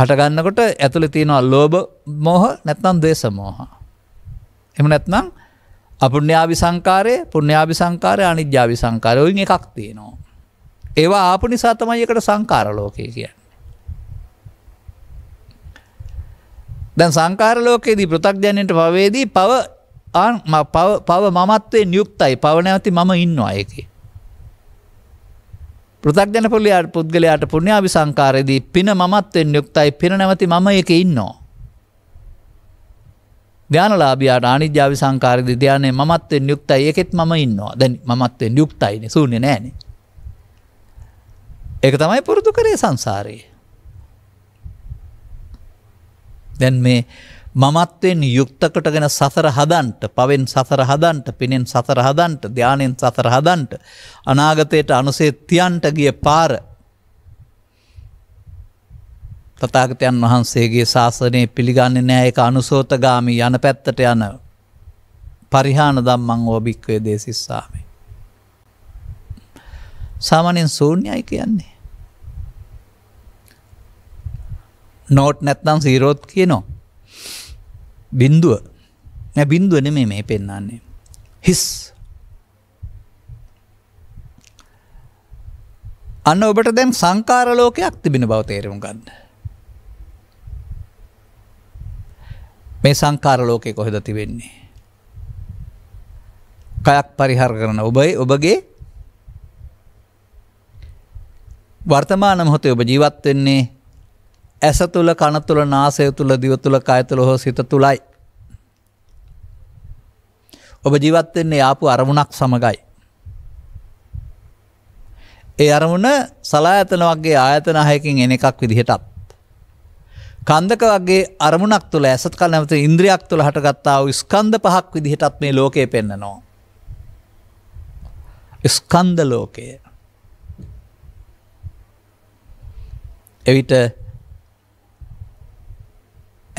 හටගන්නකොට ඇතුළේ තියෙනවා ලෝභ මෝහ නැත්නම් ද්වේෂ මෝහ. එහෙම නැත්නම් අපුණ්‍යාවි සංකාරය, පුණ්‍යාවි සංකාරය, අනිජ්ජාවි සංකාරය වලින් එකක් තියෙනවා. ඒවා ආපු නිසා තමයි එකට සංකාර ලෝකය කිය. දැන් සංකාර ලෝකයේදී පෘතක්ජනයට පවේදී පව පව මමත්වේ නියුක්තයි පවනැවති මම ඉන්න අයක. පෘතක්ජන පොලියට පුද්ගලයාට පුුණ්‍යාවි සංකාරයේදී පින මත්වෙන් යුක්තයි පින නැවති මම එක ඉන්නවා. ධ්‍යානලාබියාට ආනිජ්‍යාවි සංකාරදි ධ්‍යානය මත්වෙන් යුක්තයි එකෙත් මම ඉන්නවා දැන් මත්වෙන් යුක්තයින සූන්‍ය නෑනේ ඒක තමයි පුරුදු කරේ සංසාරයේ. දැන් මේ මමත්වෙන් යුක්තකටගෙන සසර හදන්ට පවෙන් සසර හදන්ට පිනෙන් සසර හදන්ට ධ්‍යානෙන් සසර හදන්ට අනාගතයට අනුසේ තියන්ට ගිය පාර තතාගතයන් වහන්සේගේ ශාසනය පිළිගන්න නෑ එක අනුසෝතගාමී යන පැත්තට යන පරිහාන දම්මං ඕභික්වය දේශිස්සාමේ. සාමාන්‍යයෙන් ශූන්‍යයි කියන්නේ. නෝට් නැත්නම් සීරෝත් කියනවා. බින්දුව. නෑ බින්දුව නෙමේ මේ පෙන්වන්නේ. හිස්. අන්න ඔබට දැන් සංකාර ලෝකයක් තිබෙන බව තේරුම් ගන්න. මේ සංකාර ලෝකේ කොහෙද තිබෙන්නේ? කයක් පරිහර කරන ඔබේ ඔබගේ වර්තමාන මොහොතේ ඔබ ජීවත් වෙන්නේ ඇස තුල කන තුල නාසය තුල දිව තුල කය තුල හෝ සිත තුලයි. ඔබ ජීවත් වෙන්නේ ආපු අරමුණක් සමගයි. ඒ අරමුණ සලායතන වගේ ආයතන හයකින් එන එකක් විදිහටත්. කන්දක වගේ අරමුණක් තුළ ඇසත් කල නැවත ඉන්ද්‍රියක් තුළ හටගත්තාව ස්කන්ධ පහක් විදිහටත් මේ ලෝකයේ පෙන්නනවා. ස්කන්ධ ලෝකයේ එවිට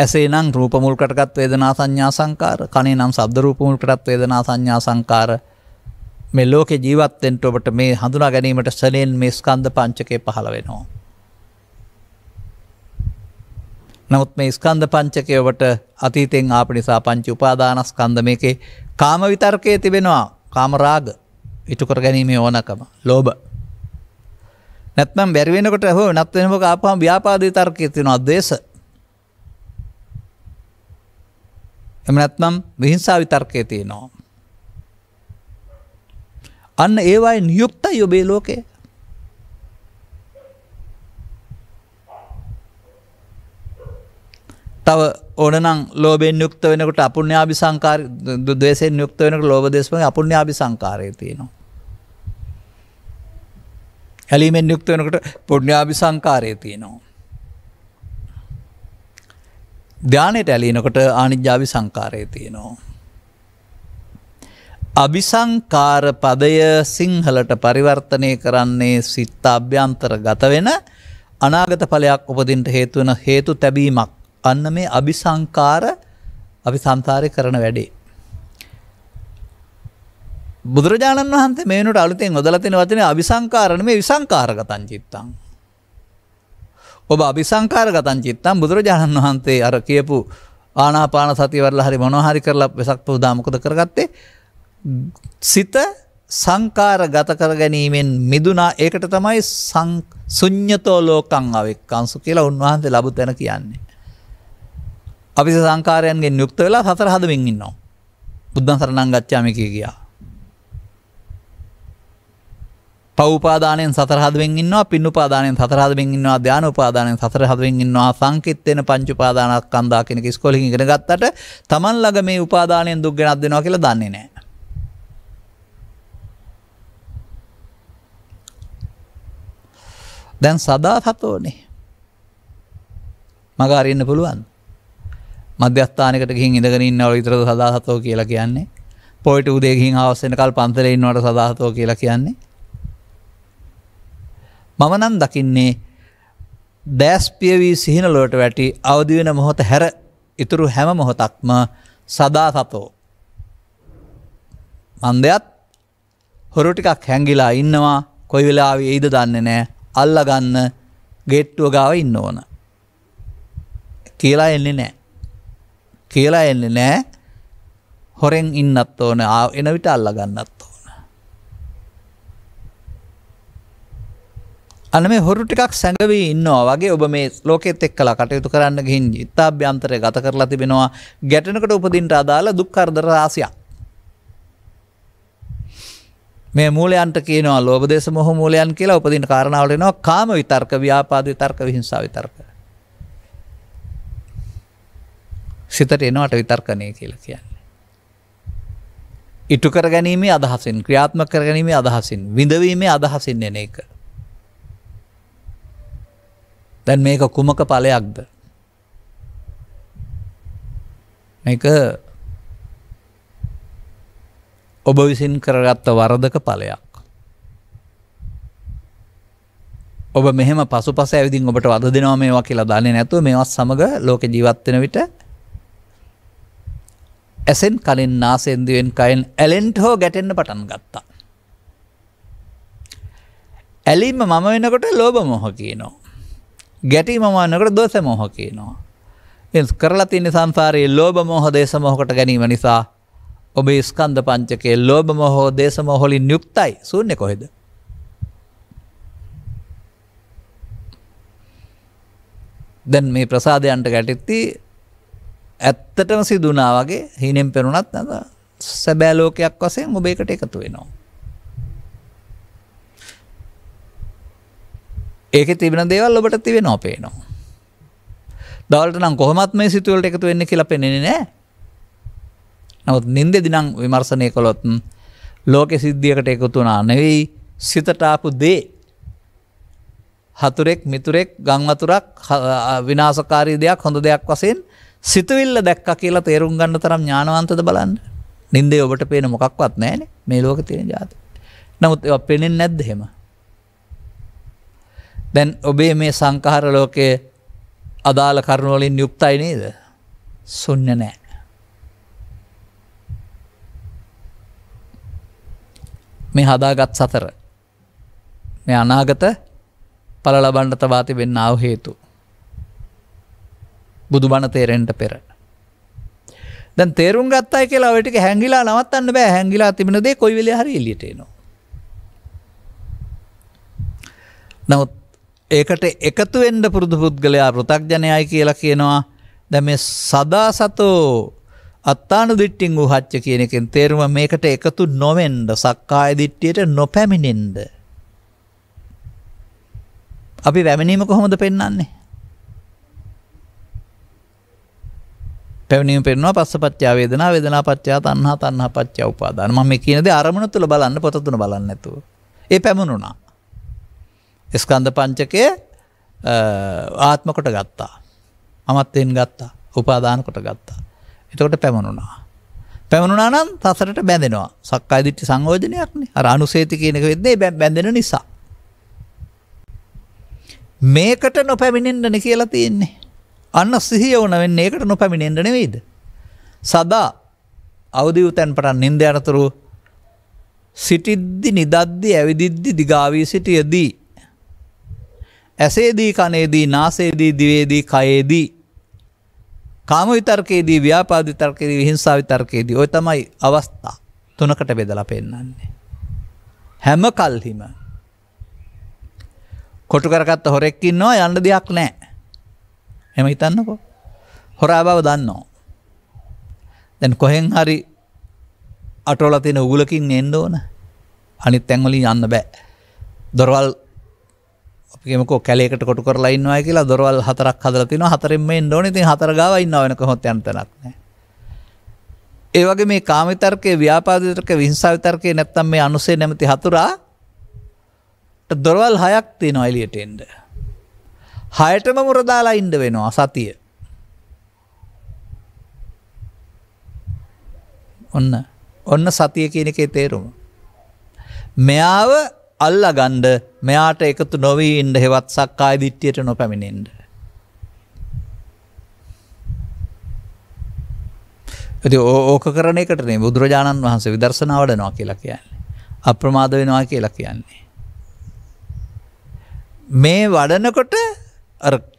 ඇසේ නම් රූප මුල් කොටගත් වේදනා සංඥා සංකාර කනේ නම් ශබ්ද රූප මුල් කොටගත් වේදනා සංඥා සංකාර මේ ලෝකේ ජීවත් වෙන්න ඔබට මේ හඳුනා ගැනීමට සලෙන් මේ ස්කන්ධ පංචකය පහළ වෙනවා නමුත් මේ ස්කන්ධ පංචකය ඔබට අතීතෙන් ආපු නිසා පංච උපාදානස්කන්ධ මේකේ කාම විතර්කයේ තිබෙනවා කාම රාග ඉටු කර ගැනීමේ ඕනකම ලෝභ නැත්නම් බැරි වෙනකොට හෝ වෙනත් වෙනමක ආපහම ව්‍යාපාදේ තර්කයේ තියෙනවා ද්වේෂ. එහෙම නැත්නම් විහිංසාවි තර්කයේ තියෙනවා. අන්න ඒවයි නියුක්තයි ඔබේ ලෝකේ. තව ඕනනම් ලෝභයෙන් යුක්ත වෙනකොට අපුණ්‍යාභි සංකාරය ද්වේෂයෙන් යුක්ත වෙනකොට ලෝභ දේශමෙන් අපුණ්‍යාභි සංකාරය තියෙනවා. හැලීමෙන් යුක්ත වෙනකට පුඩ්ඥාභි සංකාරය තියෙනවා. ධ්‍යානයට ඇලීනකොට ආනිජ්‍යාවි සංකාරය තියෙනවා. අභිසංකාර පදය සිංහලට පරිවර්තනය කරන්නේ සිත්ත අභ්‍යන්තර ගත වෙන අනාගත පලයක් උපදින්ට හේතුවන හේතු තැබීමක් අන්න මේ අභිසංකාර අභිසංකාරය කරන වැඩේ. බුදුරජාණන් වහන්සේ මේනට අලුතෙන් යොදලතින වචනය අවිසංකාරණ මේ විසංකාරගතන් චිත්තං. ඔබ අභිසංකාරගතන් චිත්තම් බුදුරජාණන් වහන්සේ අර කියපු ආනාපාන සතිවරල හරි මොනොහරි කරලා වෙසක් පූදාමකද කරගත්තේ සිත සංකාර ගත කර ගැනීමෙන් මිදුනා ඒකට තමයි සුඤ්ඤතෝ ලෝකං අවෙක්කංසු කියලා උන්වහන්සේ ලැබු තැන කියන්නේ. අවිස සංකාරයන්ගෙන් යුක්ත වෙලා සතර හදමින් ඉන්නවා. බුද්ධං සරණං ගච්ඡාමි කිය ගියා. පවපාදානයෙන් සතරහදවෙන් ඉන්නවා පින්නුපාදානයෙන් සතරහදවෙන් ඉන්නවා ධ්‍යානපාදානයෙන් සතරහදවෙන් ඉන්නවා සංකිට්තෙන පංචුපාදානක් කන්දා කෙනෙක් ඉස්කෝලෙකින් ඉගෙන ගත්තට Taman ළඟ මේ උපාදානයෙන් දුක් ගෙනත් දෙනවා කියලා දන්නේ නැහැ. දැන් සදා සතෝනේ. මග අරින්න පුළුවන්. මධ්‍යස්ථානයකට ගිහින් ඉඳගෙන ඉන්නවල විතරද සදා සතෝ කියලා කියන්නේ. පොයිට උදේ ගිහින් හවස් වෙනකල් පන්සලේ ඉන්නවට සදා සතෝ කියලා කියන්නේ. මම නම් දකින්නේ දෑස්පිය වී සිහින ලොවට වැටි අවදිවෙන මොහොත හැර ඉතුරු හැම මොහොතක්ම සදා සතෝ. මන්දයත් හොරු ටිකක් හැංගිලා ඉන්නවා කොයි වෙලාව එයිද දන්නේ නෑ අල්ලගන්න ගේට්ටුව ගාව ඉන්න ඕන. කියලා එන්නේ නෑ. කියලා එන්නේ නෑ හොරෙන් ඉන්නත් ඕන එන විට අල්ලගන්නත් අන්න මේ හොරු ටිකක් සැඟවී ඉන්නවා වගේ ඔබ මේ ලෝකෙත් එක්කලා කටයුතු කරන්න ගිහින් ඉත්තාභ්‍යන්තරය ගත කරලා තිබෙනවා ගැටෙනකට උපදින්ට අදාළ දුක් කරදර රාශියක්. මේ මූලයන්ට කියනවා ලෝභ දේශ මොහ මූලයන් කියලා උපදින කාරණාවල එනවා කාම විතර්ක ව්‍යාපාද විතර්ක විහිංසාව විතර්ක. සිතට එනවට විතර්කණය කියලා කියන්නේ. ඉටු කර ගැනීමේ අදහසින් ක්‍රියාත්මක කර ගැනීමේ අදහසින් විඳවීමේ අදහසින් එන එක. දැන් මේක කුමක ඵලයක්ද මේක ඔබ විසින් කරගත්ත වරදක ඵලයක් ඔබ මෙහෙම පසු පස ඇවිදින් ඔබට වද දෙනවා මේවා කියලා දන්නේ නැතුව මේවත් සමග ලෝක ජීවත්වෙන විට ඇසෙන් කලින් නාසෙන්දිුවෙන් කයින් ඇලෙන්ට හෝ ගැටෙන්න්න පටන් ගත්තා ඇලීම මම වෙනකොට ලෝබ මොහ කියනෝ ගැටීම මාන්නකට දොස මොහ කියනවා. එස් කරලා තින්නේ සංසාරයේ ලෝභ මොහ දේශ මොහකට ගැනීම නිසා ඔබේ ස්කන්ධ පංචකයේ ලෝභ මොහෝ දේශ මොහොලින් යුක්තයි ශූන්‍ය කොහෙද? දැන් මේ ප්‍රසාදයන්ට ගැටෙtti ඇත්තටම සිදුනා වගේ හීනෙන් පෙනුනත් සැබෑ ලෝකයක් වශයෙන් ඔබ ඒකට එකතු වෙනවා. ඒකෙ තිබෙන දේවල් ඔබට තිබෙන අපේනවා. දවල්ට නම් කොහොමත් මේ සිතුවලට එකතු වෙන්න කියලා පෙනෙන්නේ නෑ. නමුත් නින්දෙදි නම් විමර්ශනය කළොත් ලෝකෙ සිද්ධියකට එකතු වුණා නෙවෙයි සිතට ආපු දේ හතුරෙක් මිතුරෙක් ගම් වතුරක් විනාශකාරී දෙයක් හොඳ දෙයක් වශයෙන් සිතුවිල්ල දැක්කා කියලා තේරුම් ගන්න තරම් ඥානවන්තද බලන්න. නින්දේ ඔබට පේන මොකක්වත් නැහැනේ මේ ලෝකේ තියෙන જાති. නමුත් ඒවා පේන්නේ නැද්ද එහෙම? දැන් ඔබේ මේ සංකහර ලෝකය අදාළ කරුණුවලින් යුක්තයි නේද සුන්න නෑ. මේ හදාගත් සතර මේ අනාගත පල ලබන්ඩ තවාති වෙන්න ආව හේතු. බුදු බණ තේරෙන්ට පෙර. දැන් තේරුම් ගත්තයි කියලා වැටික හැංගිලා නවත්තන්න බෑ හැංගිලා තිබෙන දේ කොයි වෙලේ හරි එලියට එනවා. නමුත් ඒකට එකතු වෙන්න පුරුදු පුද්ගලයා පෘථග්ජනයයි කියලා කියනවා. දැන් මේ සදා සතෝ අත්තානු දිට්ඨින් උහච්ච කියන එකෙන් තේරුම මේකට එකතු නොවෙන්න සක්කාය දිට්ඨියට නොපැමිණෙන්න. අපි වැමිනීම කොහොමද පෙන්වන්නේ? පැමිණීම පෙන්වනවා පස්සපච්චා වේදනා වේදනාපච්චා තණ්හා තණ්හාපච්චා උපාදාන. මම මේ කියන දේ අරමුණ තුල බලන්න පොත තුන බලන්න නැතුව. ඒ පැමුණුණා. ස්කන්ධ පංචකය ආත්මකොට ගත්තා. අමත්තයෙන් ගත්තා උපාදාන කොට ගත්තා. එතකොට පැමණුණා. පැමණුනා නම් තසරට බැඳෙනවා සක්කා දිට්ටි සංයෝජනයක්න අර අනුසේති කියනක වෙද්දේ බැ බැඳෙන නිසා. මේකට නොපැමිණෙන්ටන කියලා තියෙන්නේ. අන්න සිහිය ඕන වෙන්න ඒකට නොපැමිණෙන්ට නෙවෙයිද. සදා අවදිවතැන් පටන් නින්ද අනතුරු සිටිද්දි නිදද්දි ඇවිදිද්දි දිගාවී සිටියදී. ඇසේදී කනේදී නාසේදී දිවේදී කයේදී. කාම විතර්කයේදී ව්‍යාපාධි තර්කයේදී හිංසා විතර්කයේදී ඔය තමයි අවස්ථා තුනකට බෙදලා පෙන්නන්නේ. හැම කල්හිම කොටු කරගත්ත හොරෙක්කින්නවා යන්න දෙයක් නෑ. එම හිතන්නකෝ. හොරා බව දන්නෝ. දැන් කොහෙන් හරි අටෝල තියෙන උගුලකින් එන්න ඕන අනිත් තැන්වලින් යන්න බෑ. දොරවල් අපිමක කැලෙකට කොට කරලා ඉන්නවා කියලා දොරවල් හතරක් හදලා තිනවා හතරෙන්ම එන්න ඕනේ ඉතින් හතර ගාව ඉන්නව වෙන කොහොමත් යන්න තැනක් නැහැ. ඒ වගේ මේ කාම විතර්කේ ව්‍යාපාද විතර්කේ විහිංසාව විතර්කේ නැත්තම් මේ අනුසේ නැමැති හතුරා දොරවල් හයක් තියෙනවා එළියට එන්න. හයටම මුර දාලා ඉන්න වෙනවා සතිය. ඔන්න ඔන්න සතිය කියන එකේ තේරුම. මෙයාව අල්ලගණ්ඩ මෙයාට එකතු නොවී ඉන්ඩ හෙවත් සක්කාය දිට්ටියට නොපැමිණෙන්ට. ඇති ඕක කරන එකටනේ බුදුරජාණන් වහන්සේ විදර්ශනාවටනවා කියලා කියන්නේ. අප්‍රමාද වෙනවා කියලා කියන්නේ. මේ වඩනකොට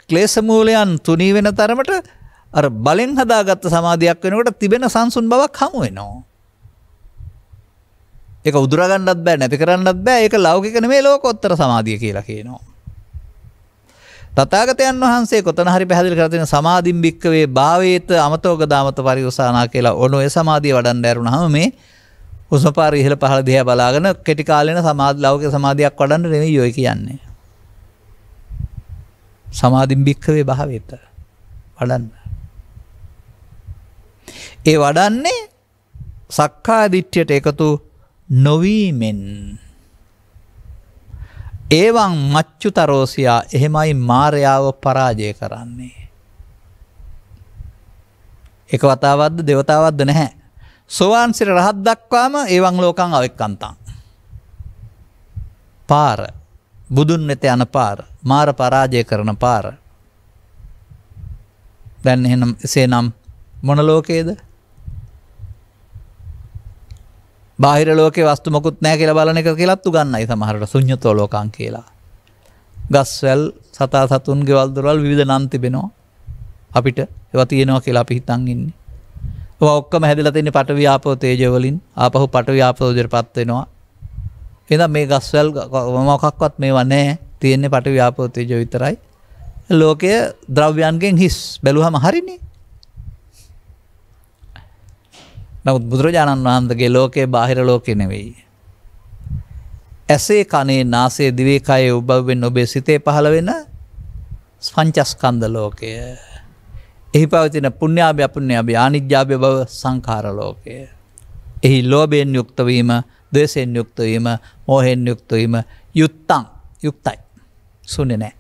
ක්ලේසමූලයන් තුනී වෙන තරමට අ බලෙන් හදාගත්ත සමාධයක් වෙනකොට තිබෙන සංසුන් බවක් හමුවෙනවා. එක උදුරගන්නත් බෑ නැති කරන්නත් බෑ එක ලෞකිකන මේ ලෝකොත්තර සමාධිය කියලා කියනවා. තතාගතයන් වහන්සේ කොතන හරි පැහදිල් කරතින සමාධින් භික්කවේ භාවේත අමතෝග දාමත පරිවසානා කියලා ඔන්න ඔය සමාධිය වඩන් ඇරුණහම මේ උසපාර ඉහළ පහළ දිහ බලාගෙන කෙටිකාලෙන සමාධ ලෞක සමාධයක් වඩන්න නෙවෙයි යොයි කියන්නේ. සමාධින් භික්කවේ භාවේත වඩන්න. ඒ වඩන්නේ සක්කා දිට්්‍යයට එකතු නොවීමෙන් ඒවන් මච්චුතරෝසියා එහෙමයි මාරයාව පරාජය කරන්නේ. එක වතාවද්ද දෙවතාවද්ද නැහැ. සෝවාන් සිට රහත් දක්වාම ඒවන් ලෝකං අවෙක්කන්තං. පාර බුදුන් වෙත යන පාර මාර පරාජය කරන පාර. දැන් එහෙනම් එසේනම් මොන ලෝකයේද? බාහිර ලෝකේ වස්තුමකුත් නෑ කියලා බලන එක කියලත්තු ගන්නයි සමහරට සුඥතෝ ලෝකන් කියලා. ගස්වැල් සතා සතුන් ගෙවල්දරවල් විධ නන්තිබෙනවා අපිට එව තියෙනවා කියලා අපි හිතන් ඉන්නේ. ඔක්කම හැදල තින්නේ පට ව්‍යාපෝ තේජවලින් ආපහු පට ව්‍යාපෝජර පත්වෙනවා. එද මේ ගස්වැල් මොකක්වත් මේ වන්නේ තියෙන්නේ පට ව්‍යාපෝතේජ විතරයි. ලෝකය ද්‍රව්‍යන්ගෙන් හිස් බැලුහම හරිනේ නමුත් බුදුරජාණන් වහන්සගේ ලෝකයේ බාහිර ලෝකෙ නෙවෙයි. ඇසේ කනේ නාසේ දිවේකයේ උබවෙන් ඔබේ සිතේ පහළ වෙන පංචස්කන්ධ ලෝකය. එහි පවතින පුුණ්‍යාභ අපුණ්‍යාභ ආනිජ්‍යාභ්‍ය බව සංකාර ලෝකය. එහි ලෝබයෙන් යුක්තවීම දේශයෙන් යුක්තවීම මෝහෙන් යුක්තවීම යුත්තං යුක්තයි සුනෙ නෑ.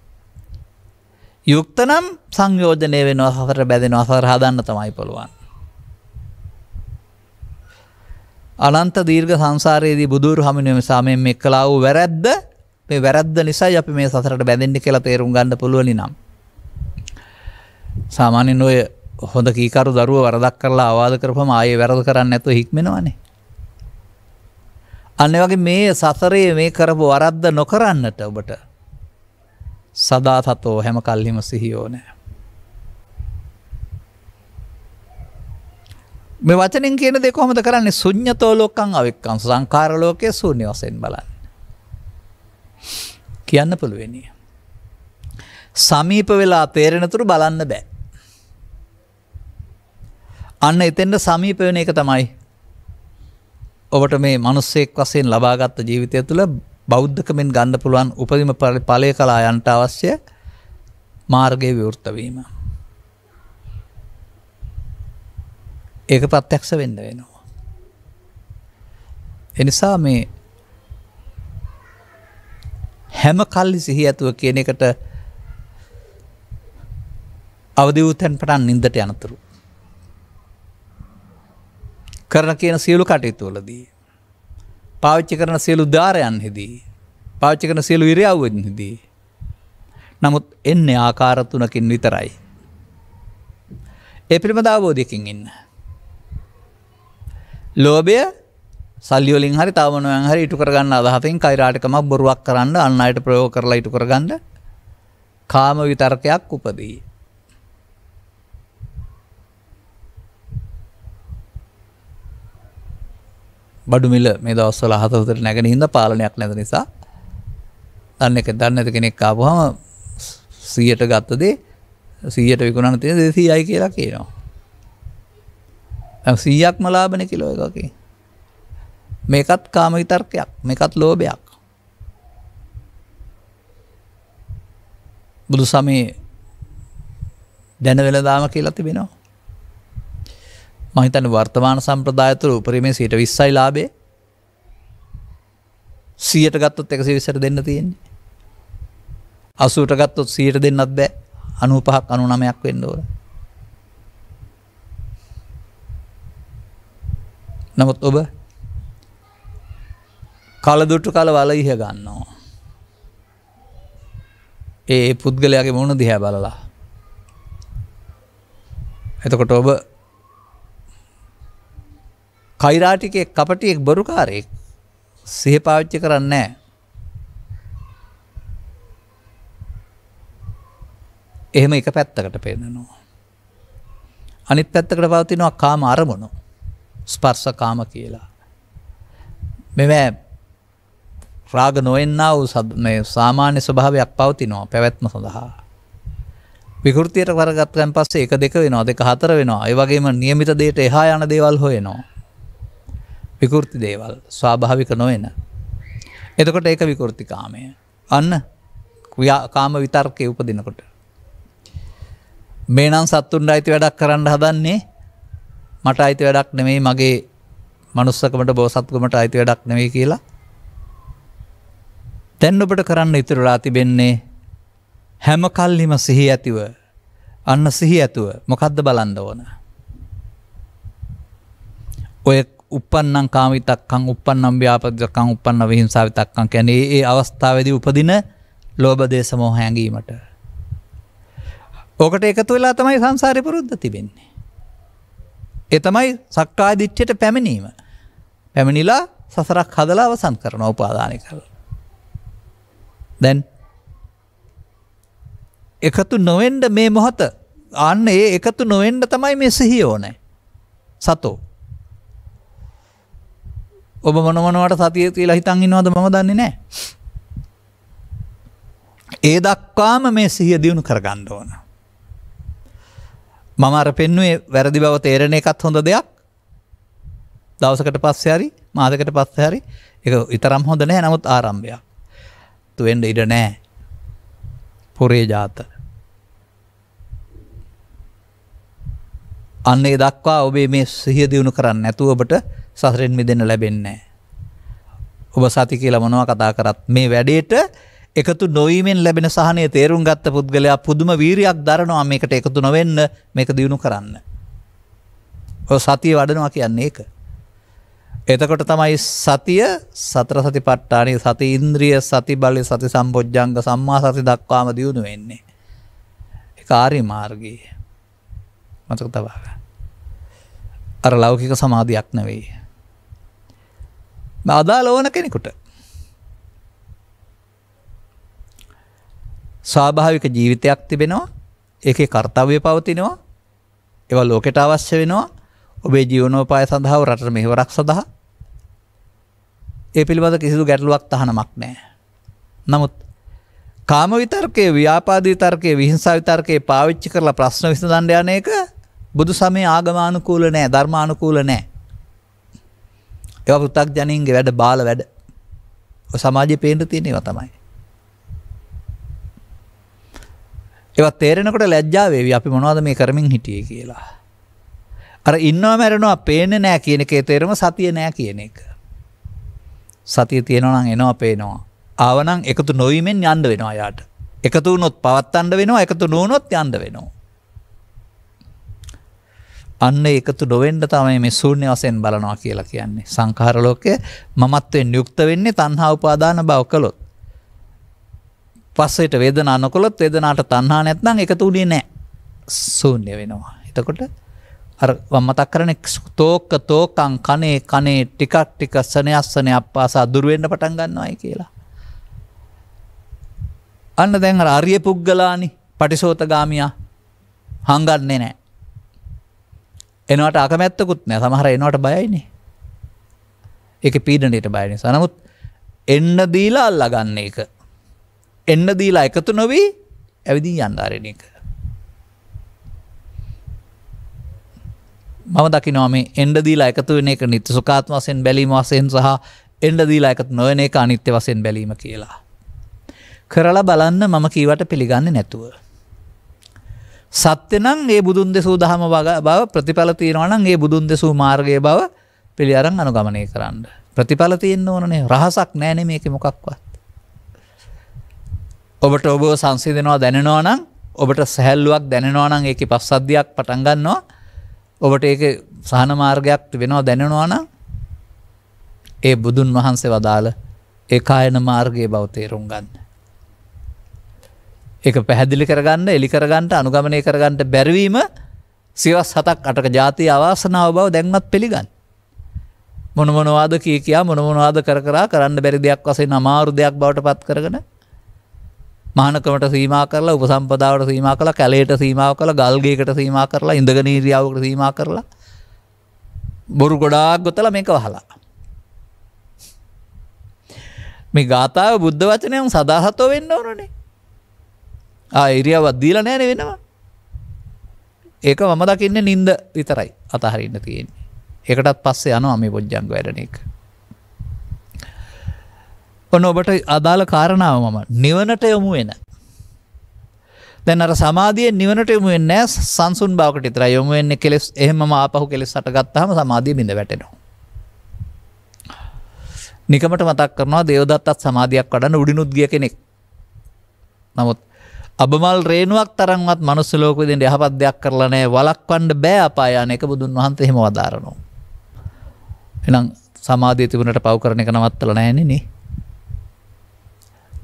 යුක්තනම් සංයෝජනය වෙන අහර බැදෙන අසර හදන්න තමයි පුළුවන්. අනන්ත දීර්ඝ සංසාරයේදී බුදුරු හමිනුවම සාමයෙන් එක්කලා වූ වැරැද්ද මේ වැරැද්ද නිසා අපි මේ සසරට බැඳෙන්ඩි කියලා තේරුම් ගන්න පුළුවනි නම්. සාමාන්‍යෙන් ඔය හොඳ කීකරු දරුව වරදක් කරලා අවාද කරපම ආයේ වැරද කරන්න ඇතු හික්මෙනවනේ. අන්න වගේ මේ සසරයේ මේ කරපු වරද්ද නොකරන්නට ඔබට සදා සතෝ හැම කල්හිම සිහියෝ නෑ. මේ වචනෙන් කියන දේ කොහොමද කරන්නේ? ශුඤ්ඤතෝ ලෝකං අවික්කං සංඛාර ලෝකයේ ශූන්‍ය වශයෙන් බලන්න. කියන්න පුළුවෙනි. සමීප වෙලා තේරෙනතුරු බලන්න බෑ. අන්න එතෙන්ට සමීප වෙන එක තමයි ඔබට මේ මිනිස්සෙක් වශයෙන් ලබාගත් ජීවිතය තුළ බෞද්ධකමෙන් ගන්න පුළුවන් උපරිම ඵලය කලා යන්ට අවශ්‍ය මාර්ගයේ විවෘත වීම. ඒක ප්‍රත්‍යක්ෂ වෙන්න වෙනවා. එනිසා මේ හැම කල්ලි සිහි ඇතුව කියන එකට අවදිවූතැන් පටන් නින්දට යනතුරු. කරන කියන සියලු කටයුතුවලදී. පාවිච්චි කරන සියලු ධාරයන් හිදී. පාච්චි කරන සියලු ඉරියව්වෙන්හිදී. නමුත් එන්නේ ආකාරත්තුනකින් විතරයි. ඒ පිළිබඳ අවබෝධයකින් ඉන්න. ලෝබය සල්ලියෝලින් හරි තාවනුවන් හරි ඉටු කරගන්න අදහතින් කයිරාටකමක් බොරුවක් කරන්න අන්න අයට ප්‍රයෝ කරලා ඉටු කරගන්න කාම විතර්කයක් උපදී. බඩුමිල මේ දවස්සල හතවතට නැගෙන හිද පාලනයක් නැද නිසා දන්න එක දන්න ඇති කෙනෙක් කාපුහම සීයට ගත්තදේ සීයට විකුණන තිය දෙසී අයි කියලා කියනවා. සීයක්ම ලාබන කිලෝ එකකි මේකත් කාම විතර්කයක් මේකත් ලෝභයක් බුදු සමේ දැනවෙලදාම කියලා තිබෙනවා මහිතන වර්තමාන සම්ප්‍රදායතුර උපරීමේ සිට විස්සයි ලාබේ සියට ගත්තොත් එකසි විසර දෙන්න තියෙන්නේ අසුට ගත්තොත් සීට දෙන්නත් බෑ අනු පහක් අනු නමයක් වෙන්න ඕන නමුත් ඔබ කලදුට්ටු කල වල ඉහ ගන්නවා. ඒ පුද්ගලයාගේ මුණ දිහැ බලලා. එතකොට ඔබ කයිරාටිකෙක් කපටියෙක් බොරුකාරයෙක් සිහ පාවිච්චි කරන්නේ එහෙම එක පැත්තකට පෙන්නනවා. අනිත් පැත්තකට පවතිනවා කාම අරමුණු ස්පර්සකාම කියලා. මෙම රාග නොවෙන්නා වූ සාමාන්‍ය ස්වභාවයක් පවතිනවා පැවැත්ම සඳහා. විකෘතියට කරගත්තන් පස්සේ එක දෙක වෙනවා දෙක හතර වෙනවා ඒ වගේම නියමිත දේට එහා යන දේවල් හොයනවා. විකෘති දේවල් ස්වාභාවික නොවෙන. එතකොට ඒක විකෘතිකාමය. අන්න කාම විතර්කය උපදිනකොට. මේ නම් සත්තුන්ට අයිති වැඩක් කරන්න හදන්නේ මට අයිති වැඩක් නෙමෙයි මගේ මනුස්සකමට බෝසත්කමට අයිති වැඩක් නෙවෙයි කියලා දැන් ඔබට කරන්න ඉතුරුලා තිබෙන්නේ හැම කල්ලිම සිහි ඇතිව අන්න සිහි ඇතුව මොකද්ද බලන්න ඕන ඔය උපන්නම් කාමිතක්කං උපන්නම් ව්‍යාපදකං උපන්න විහිංසාවිතක්කං කියන්නේ ඒ අවස්ථාවේදී උපදින ලෝභ දේශ මොහ හැඟීමට ඕකට එකතු වෙලා තමයි සංසාරේ පුරුද්ද තිබෙන්නේ එතමයි සක්කාදිච්චයට පැමිණීම. පැමිණිලා සසරක් හදලා අවසන් කරන උපාදානය කළ. දැන් එකතු නොවෙන්ඩ මේ මොහොත අන්න ඒ එකතු නොවෙන්ඩ තමයි මේ සිහි ඕනෑ සතෝ. ඔබ මොනමනවට සතිය තියලා හිතන් ඉන්නවාද මම දන්නේ නෑ. ඒ දක්වාම මේ සිහිය දියුණු කරගන්න ඕන. මම අර පෙන්නුවේ වැරදි බව තේරණ එකත් හොඳ දෙයක් දවසකට පස්සහරි මාදකට පස්සහරි එක ඉතරම් හොඳ නෑ නමුත් ආරම්භයක් තුවෙන්ඩ ඉඩ නෑ පොරේ ජාත අන්න ඒ දක්වා ඔබේ මේ සිහිය දියුණු කරන්න නැතු ඔබට සසරෙන් මිදෙන ලැබෙන්නේ ඔබ සති කියලා මොනවා කතා කරත් මේ වැඩේට එකතු නොවීමෙන් ලැබෙන සහනය තේරුම් ගත්ත පුද්ගලයා පුදුම වීරයක් දරනවා මේකට එකතු නොවෙන්න මේක දියුණු කරන්න. ඔය සතිය වඩනවා කියන්නේ ඒක. එතකොට තමයි සතිය සතර සති පට්ටානය සති ඉන්ද්‍රිය සති බලය සති සම්බෝජ්ජංග සම්මා සති දක්වාම දියුණු වෙන්නේ. එක ආරි මාර්ගයේ. මතක තබාග. අර ලෞකික සමාධයක් නෙවෙයි. අදාල ඕන කෙනෙකුට ස්වාභාවික ජීවිතයක් තිබෙනවා ඒකේ කර්තව්‍ය පවතිනවා ඒවා ලෝකෙට අවශ්‍ය වෙනවා ඔබේ ජීවනෝපාය සඳහා රට මෙහෙවරක් සඳහා ඒ පිළිබඳ කිසිදු ගැටලුවක් තහනමක් නෑ. නමුත් කාම විතර්කයේ ව්‍යාපාද විතර්කයේ විහිංසා විතර්කයේ පාවිච්චි කරලා ප්‍රශ්න විසඳන්න යන එක බුදු සමය ආගමානුකූල නෑ ධර්මානුකූල නෑ. ඒවා පෘථග්ජනින්ගේ වැඩ බාල වැඩ. ඔය සමාජයේ පේන්න තියෙන ඒවා තමයි. ඒවත් තේරෙනකොට ලැජ්ජාවේවි අපි මොනවද මේ කරමින් හිටියේ කියලා. අර ඉන්නවා මැරෙනවා පේන්නේ නෑ කියන එකේ තේරම සතිය නෑ කියන එක. සතිය තියෙනවා නම් එනවා පේනවා. ආවනම් එකතු නොවීමෙන් යන්න වෙනවා යාට. එකතු වුණොත් පවත්තන්න වෙනවා එකතු නොවුනොත් යන්න වෙනවා. අන්න එකතු නොවෙන්න තමයි මේ ශූන්‍ය වශයෙන් බලනවා කියලා කියන්නේ. සංඛාර ලෝකයේ මමත්වෙන් යුක්ත වෙන්නේ තණ්හා උපාදාන භව කළොත්. පස්සෙට වේදනා නොකොළොත් වේදනාට තණ්හා නැත්නම් එකතු උනේ නැහැ. ශූන්‍ය වෙනවා. එතකොට අර මම මතක් කරන්නේ තෝක තෝකං කනේ කනේ ටිකක් ටික සනයස්සනේ අප්පාස අදුර වෙන්න පටන් ගන්නවායි කියලා. අන්න දැන් අර ආර්ය පුද්ගලානි පටිසෝතගාමියා හංගන්නේ නැහැ. එනවට අකමැත්තකුත් නැහැ. සමහර එනවට බයයිනේ. ඒකේ පීඩණයට බය නිසා. නමුත් එන්න දීලා අල්ලා ගන්න එක එන්න දීලා එකතු නොවී ඇවිදින් යන්ධාරණ එක. මම දකිනවා මේ එන්ඩ දීලා එකතු වෙන එක නිත්‍ය සුකාත්ම වසයෙන් බැලීම වසයෙන් සහ එන්ඩ දීලා එකත් නොවන එක අනිත්‍ය වසයෙන් බැලීම කියලා. කරලා බලන්න මම කීවට පිළිගන්න නැතුව. සත්‍යනං ඒ බුදුන් දෙසූ දහම බව ප්‍රතිඵල තියෙනවනම් ඒ බුදුන් දෙසූ මාර්ගය බව පිළි අරන් අනුගමනය කරන්න. ප්‍රතිඵල තියෙන්න්න ඕනනේ රහසක් නෑන මේක මොකක්වත්. ඔබට ඔබ සංසිදෙනවා දැනෙනවා නම් ඔබට සැහැල්ලුවක් දැනෙනවා නම් ඒක පස්සද්ධියක් පටන් ගන්නවා ඔබට ඒක සහන මාර්ගයක් වෙනවා දැනෙනවා නම් ඒ බුදුන් වහන්සේ වදාළ ඒ කායන මාර්ගයේ බව තේරුම් ගන්න. ඒක පැහැදිලි කරගන්න එලි කරගන්නට අනුගමනය කරගන්නට බැරවීම සිවස් හතක් අටක ජාති අවාසනාව බව දැන්වත් පිළිගන්න. මොනමොනවාද කිය කියා මොනමොනවාද කර කරා කරන්න බැරි දෙයක් වසේ නමාරු දෙයක් බවට පත් කරගන මානකමට සීමා කරලා උපසම්පදාවට සීමා කළ කැලේට සීමාව කළ ගල්ගේකට සීමා කරලා ඉඳගනීරියාවකට සීමා කරලා බොරු ගොඩාක් ගොතල මේක වහලා. මේ ගාථාව බුද්ධ වචනයම් සදාහතෝ වෙන්න ඕනනේ ඉරියවත් දීල නෑන වෙනවා. ඒක මම දකින්න නින්ද විතරයි අතහරින්න තියෙන්නේ. එකටත් පස්සේ යනවා මේ බොජ්ජංග වැඩන එක. ඔන්න ඔබට අදාළ කාරණාව මම නිවනට යොමු වෙන. දැන් අර සමාධියෙන් නිවනට යොමු වෙන්නේ නැහැ සංසුන් බවකට විතරයි යොමු වෙන්නේ කෙලස් එහෙමම ආපහු කෙලස් හටගත්තාම සමාධිය බිඳ වැටෙනවා. නිකමට මතක් කරනවා දේවදත්තත් සමාධියක් වඩන්න උඩිනුත් ගිය කෙනෙක්. නමුත් අබමල් රේනුවක් තරන්වත් මනුස්ස ලෝක විදිහට යහපත් දෙයක් කරලා නැහැ වළක්වන්න බෑ අපාය යන එක බුදුන් වහන්සේ එහෙම වදාරනවා. එහෙනම් සමාධිය තිබුණට පව් කරන එක නවත්තලා නැහැ නේ.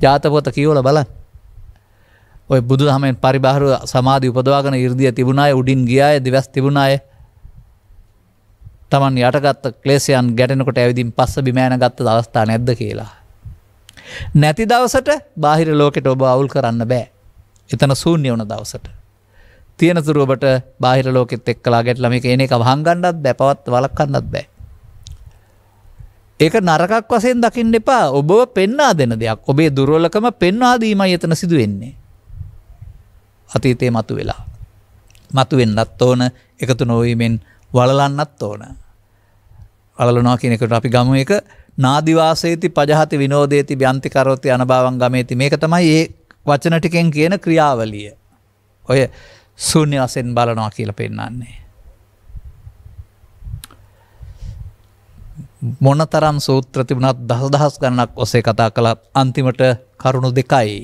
ජාතපොත කියවල බලන් ඔය බුදු හමෙන් පරිබාහරු සමාධී උපදවාගෙන ඉර්දිය තිබුණාය උඩින් ගියාය දිවස් තිබුණාය තමන් යටගත්ත ක්ලේසියන් ගැටෙනකොට ඇවිදින් පස්ස බිමෑන ගත්ත අවස්ථා නැද්ද කියලා. නැති දවසට බාහිර ලෝකෙට ඔබ අවුල් කරන්න බෑ. එතන සූන්‍ය වන දවසට. තියෙනතුරුවට බාහිර ලෝකෙත් එක්කලා ගැටලම එක එන එක වහංගන්නත් බැපවත් වලක් කන්නත් බෑ. ඒක නරකක් වසයෙන් දකිින් එපා ඔබව පෙන්වා දෙන දෙයක් ඔබේ දුරෝලකම පෙන්වාදීමයි එතන සිදුවෙන්නේ. අතීතය මතු වෙලා. මතුවෙන්නත් ඕන එකතු නොවීමෙන් වලලන්නත් ඕන. අලනවා කියනෙකට අපි ගම එක නාදිවාසේති පජහති විනෝදේති ්‍යන්තිකරෝති අනභාවන් ගමේති මේක තමයි ඒ වචනටිකෙන් කියන ක්‍රියාවලිය. ඔය සුන්‍ය වසෙන් බලනවා කියල පෙන්න්නන්නේ. මොනතරම් සූත්‍ර තිබුණත් දහදහස් ගණනක් ඔසේ කතා කළත් අන්තිමට කරුණු දෙකයි.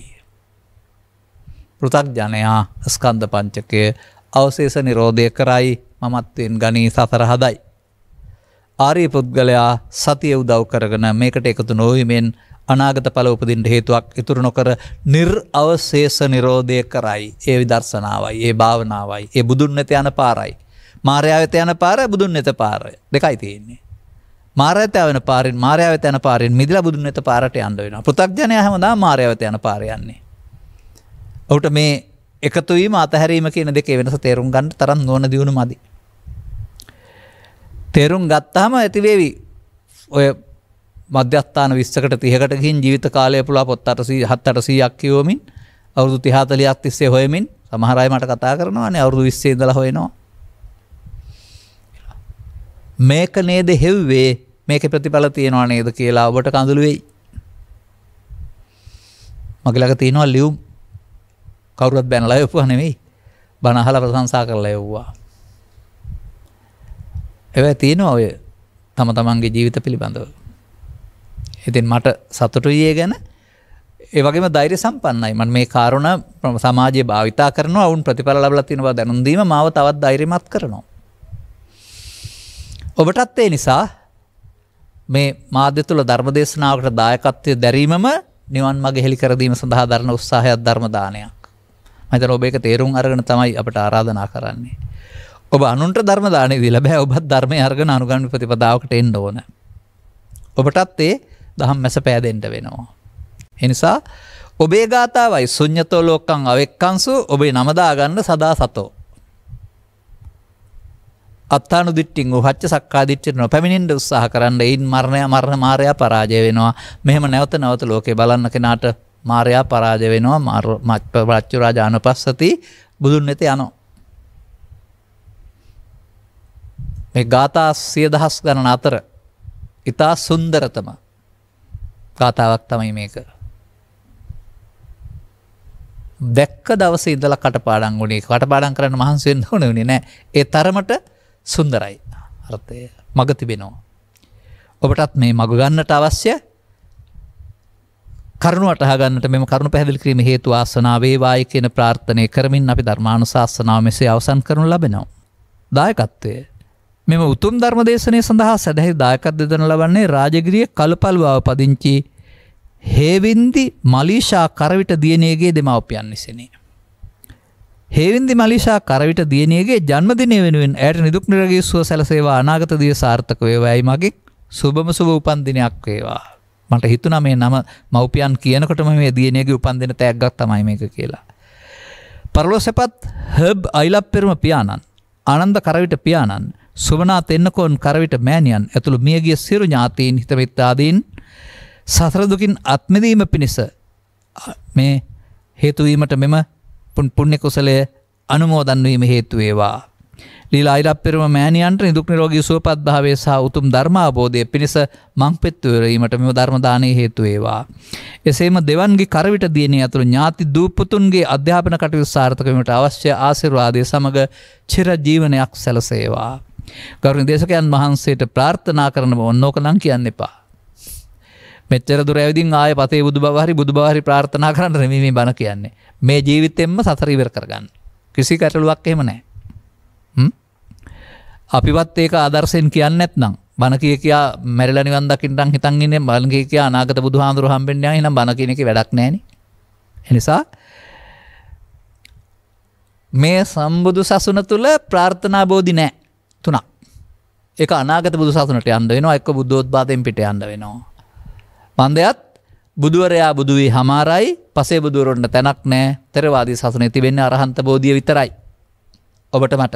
පෘථක්ජනයා ස්කන්ධ පංචකය අවශේෂ නිරෝධය කරයි මමත්වෙන් ගනී සතර හදයි. ආරී පුද්ගලයා සතිය උදව් කරගෙන මේකට එකතු නොවීමෙන් අනාගත පල උපදින්ට හේතුවක් ඉතුරු නොකර නිර් අවශේෂ නිරෝධය කරයි ඒ විදර්ශනාවයි ඒ භාවනාවයි ඒ බුදුන් නැත යන පාරයි. මාරයාවත යන පාර බුදුන් නැත පාර දෙකයි තියෙන්නේ. මාරතයවන පාරෙන් මාරයාවත යන පාරෙන් මිදිල බුදුන් ඇත පාරට අන්ඩුවෙන පෘතක්ජනය හමදා මාරයාවත යන පාරයන්නේ. ඔවුට මේ එකතුවීම අතහැරීම කියන දෙක වෙනස තේරුම් ගන්න තරම් නොන දියුණු මදි. තේරුම් ගත්තාම ඇතිවේවි ඔය මධ්‍යස්ථාන විස්සකට තිහකටකින් ජීවිත කාලය පුලා පොත් අටසී හත් අටසීයක් කියවමින් අවුදු තිහාතලයක් තිස්සේ හොයමින් සමහරයි මට කතා කරනවා අනේ අවුදු විස්සේ දල හොයනවා මේක නේද හෙව්වේ මේක ප්‍රතිඵල තියෙනවා නේද කියලා ඔබට කඳුළු වෙයි. මගේ ළඟ තියෙනවා ලියුම් කවුරුත් බැනලා යවුවා නෙවෙයි. බණ අහලා ප්‍රශංසා කරලා යවුවා. ඒවා තියෙනවා ඔය තම තමන්ගේ ජීවිත පිළිබඳව. ඉතින් මට සතුටුයි ඒ ගැන. ඒ වගේම ධෛර්ය සම්පන්නයි. මම මේ කාරණා සමාජයේ භාවිතා කරනවා. වුන් ප්‍රතිඵල ලැබලා තියෙනවා දැනුම් දීම මාව තවත් ධෛර්යමත් කරනවා. ඔබටත් ඒ නිසා මේ මාධ්‍ය තුළ ධර්මදේශනාවකට දායකත්වය දැරීමම නිවන් මගේ හෙළි කරදීම සඳහා දරන උත්සාහයක් ධර්මදානයක්. මතන ඔබ එක තේරුම් අරගෙන තමයි අපට ආරාධනා කරන්නේ. ඔබ අනුන්ට ධර්මදානය දිල බෑ ඔබත් ධර්මය අර්ගන අනුගන්න ප්‍රතිපදාවකට එන්න ඕන. ඔබටත් ඒ දහම් මැස පෑදෙන්ට වෙනවා. එනිසා ඔබේ ගාථාවයි සුඥතෝ ලෝකං අවෙක්කන්සු ඔබේ නමදාගන්න සදා සතෝ. අත්තානු දිට්ටිං වූ හච්ච සක්කාදිට්ඨිය නොපැමිණෙන්න උත්සාහ කරන්න එයින් මරණය මරණ මාරයා පරාජය වෙනවා. මෙහෙම නැවත නැවත ලෝකේ බලන්න කෙනාට මාරයා පරාජ වෙනවා මච්ච රාජ අනුපස්සති බුදුන් වෙත යනවා. මේ ගාථා සිය දහස් ගණන අතර ඉතා සුන්දරතම ගාථාවක් තමයි මේක. දැක්ක දවස ඉදලා කටපාඩම් වුණේ කටපාඩම් කරන්න මහන්සි වෙන්න ඕනේ නෑ. ඒ තරමට සුන්දරයි අර්ථය මග තිබෙනවා. ඔබටත් මේ මගගන්නට අවශ්‍ය කරුණු අටහගන්නට මෙම කරුණු පැදිල් කිරීම හේතු ආසනාවේවාය කියන ප්‍රාර්ථනය කරමින් අපි ධර්මාණු ශාසනාව මෙසේ අවසන් කරනු ලබෙනවා. දායකත්වය මෙම උතුම් ධර්ම දේශනය සඳහා සැදැහි දායකත් දෙදන ලබන්නේ රාජගිරිය කළුපල්වාව පදිංචි හේවින්දි මලීෂා කරවිට දියනයගේ දෙමවපියන් නිසනේ. හේවින්දි මලිෂා කරවිට දියණියගේ ජන්මදිනය වෙනුවෙන් ඇයට නිදුක් නිරෝගී සුව සැලසේවා අනාගත දිය සාර්ථක වේවායි මගේ සුබම සුබ උපන්දිනයක් වේවා. මට හිතුණා මේ නම මව්පියන් කියනකොටම මේ දියණියගේ උපන්දින තෑග්ගක් තමයි මේක කියලා. පරලොසපත් හබ් අයිලප්පෙරුම පියාණන් ආනන්ද කරවිට පියාණන් සුවනාත් එන්නකෝන් කරවිට මෑණියන් ඇතුළු මියගිය සියලු ඥාතීන් හිතමිත්තාදීන් සසර දුකින් අත්මිදීම පිණිස මේ හේතු වීමට මෙම පුණ්‍ය කුසලය අනුමෝදන් වීම හේතු වේවා. ලීලා අයිරප්පෙරුම මෑණියන්ට නිදුක් නිරෝගී සුවපත් භාවය සහ උතුම් ධර්ම අවබෝධය පිණිස මං පෙත්වරීමට මෙම ධර්ම දානයේ හේතු වේවා. එසේම දෙවන්ගේ කරවිට දියණිය ඇතුළු ඥාති දූපතුන්ගේ අධ්‍යාපන කටයුතු සාර්ථක වීමට අවශ්‍ය ආශිර්වාදය සමග චිර ජීවනයක් සැලසේවා. ගෞරවනීය දේශකයන් වහන්සේට ප්‍රාර්ථනා කරන බව ඕනෝකනම් කියන්න එපා. මෙච්චර දුරඇවිදින් ආය පතේ බුදු බවහරි බුදු බාහරි ප්‍රාර්ථනා කරන්න රැමීම බණ කියන්නේ මේ ජීවිතෙන්ම සසරීවර කරගන්න කිසි කැටලුවක් එහෙම නෑ අපිවත් ඒක ආදර්ශයෙන් කියන්න ඇත්නම් බණ කිය කියා මැරල නිවන්දකින්ටන් හිතන්ගෙන බලගේ කිය අනාගත බුදු හාදුර හම්බෙන්ඩ හිනම් බණ කියනෙක වැඩක් නෑන එනිසා මේ සම්බුදු සසුන තුළ ප්‍රාර්ථනා බෝධි නෑ තුනක් එක අනාගත බුදු සසනට අන්ඩ වෙනවා එක් බුද්ධෝත් බාධයෙන් පිට අන්ඩ වෙනවා පන්දයත් බුදුවරයා බුදුවී හමාරයි පසේ බුදුවරුන්ට තැනක් නෑ තෙරවාදී සසන තිබෙන්න අරහන්ත බෝධිය විතරයි. ඔබට මට.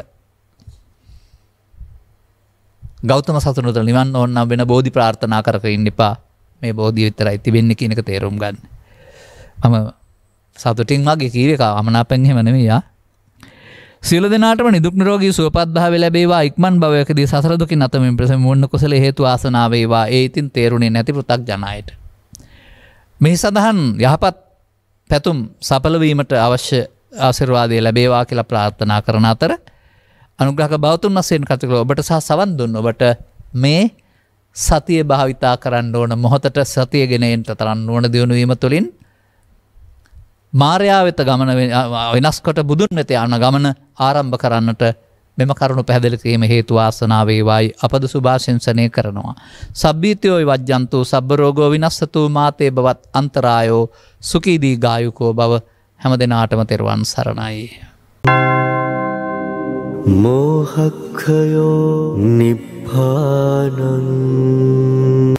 ගෞතම සතුනුට නිවන් ඔන්න වෙන බෝධි ප්‍රාර්ථනා කරක ඉන්න එපා මේ බෝධිය විතරයි තිබෙන්න කියනක තේරුම් ගන්න. මම සතුටින් වගේ කීවක අමනා පැන්හෙමනවයා සියල දෙනාටම නිදුක් නිරෝගී සුවපත්භාව ලැබේවා ඉක්මන් භවයකදී සසරදුකින් අතමින් ප්‍රසම මුන්න කුසල හේතු ආසනාවේවා ඒ ඉතින් තේරුණේ නැති පෘතක් ජනයට. මෙහි සඳහන් යහපත් පැතුම් සපලවීමට අවශ්‍ය ආසිරවාදය ලැබේවා කියලා ප්‍රාර්ථනා කරන අතර අනුග්‍රහ බෞතුන් වසයෙන් කතිකල ඔබට සහ සවන් දුන්න ඔබට මේ සතිය භාවිතා කරන්න ඕන මොහොතට සතිය ගෙනෙන්ට තරන්න ඕන දියුණුවීම තුළින් මාරයා වෙත ගමන වෙනස්කොට බුදුන් වෙත යන ගමන ආරම්භ කරන්නට මෙම කරුණු පැදිලිකීම හේතු ආසනාවේවායි අපද සුභාශංසනය කරනවා. සබ්භීතයෝයි වජ්‍යන්තු සබ්බරෝගෝ විනස්සතු මාතේ බවත් අන්තරායෝ සුකීදී ගායුකෝ බව හැම දෙනාටම තෙරවන් සරණයි. මෝහක්කයෝ නිප්පානන්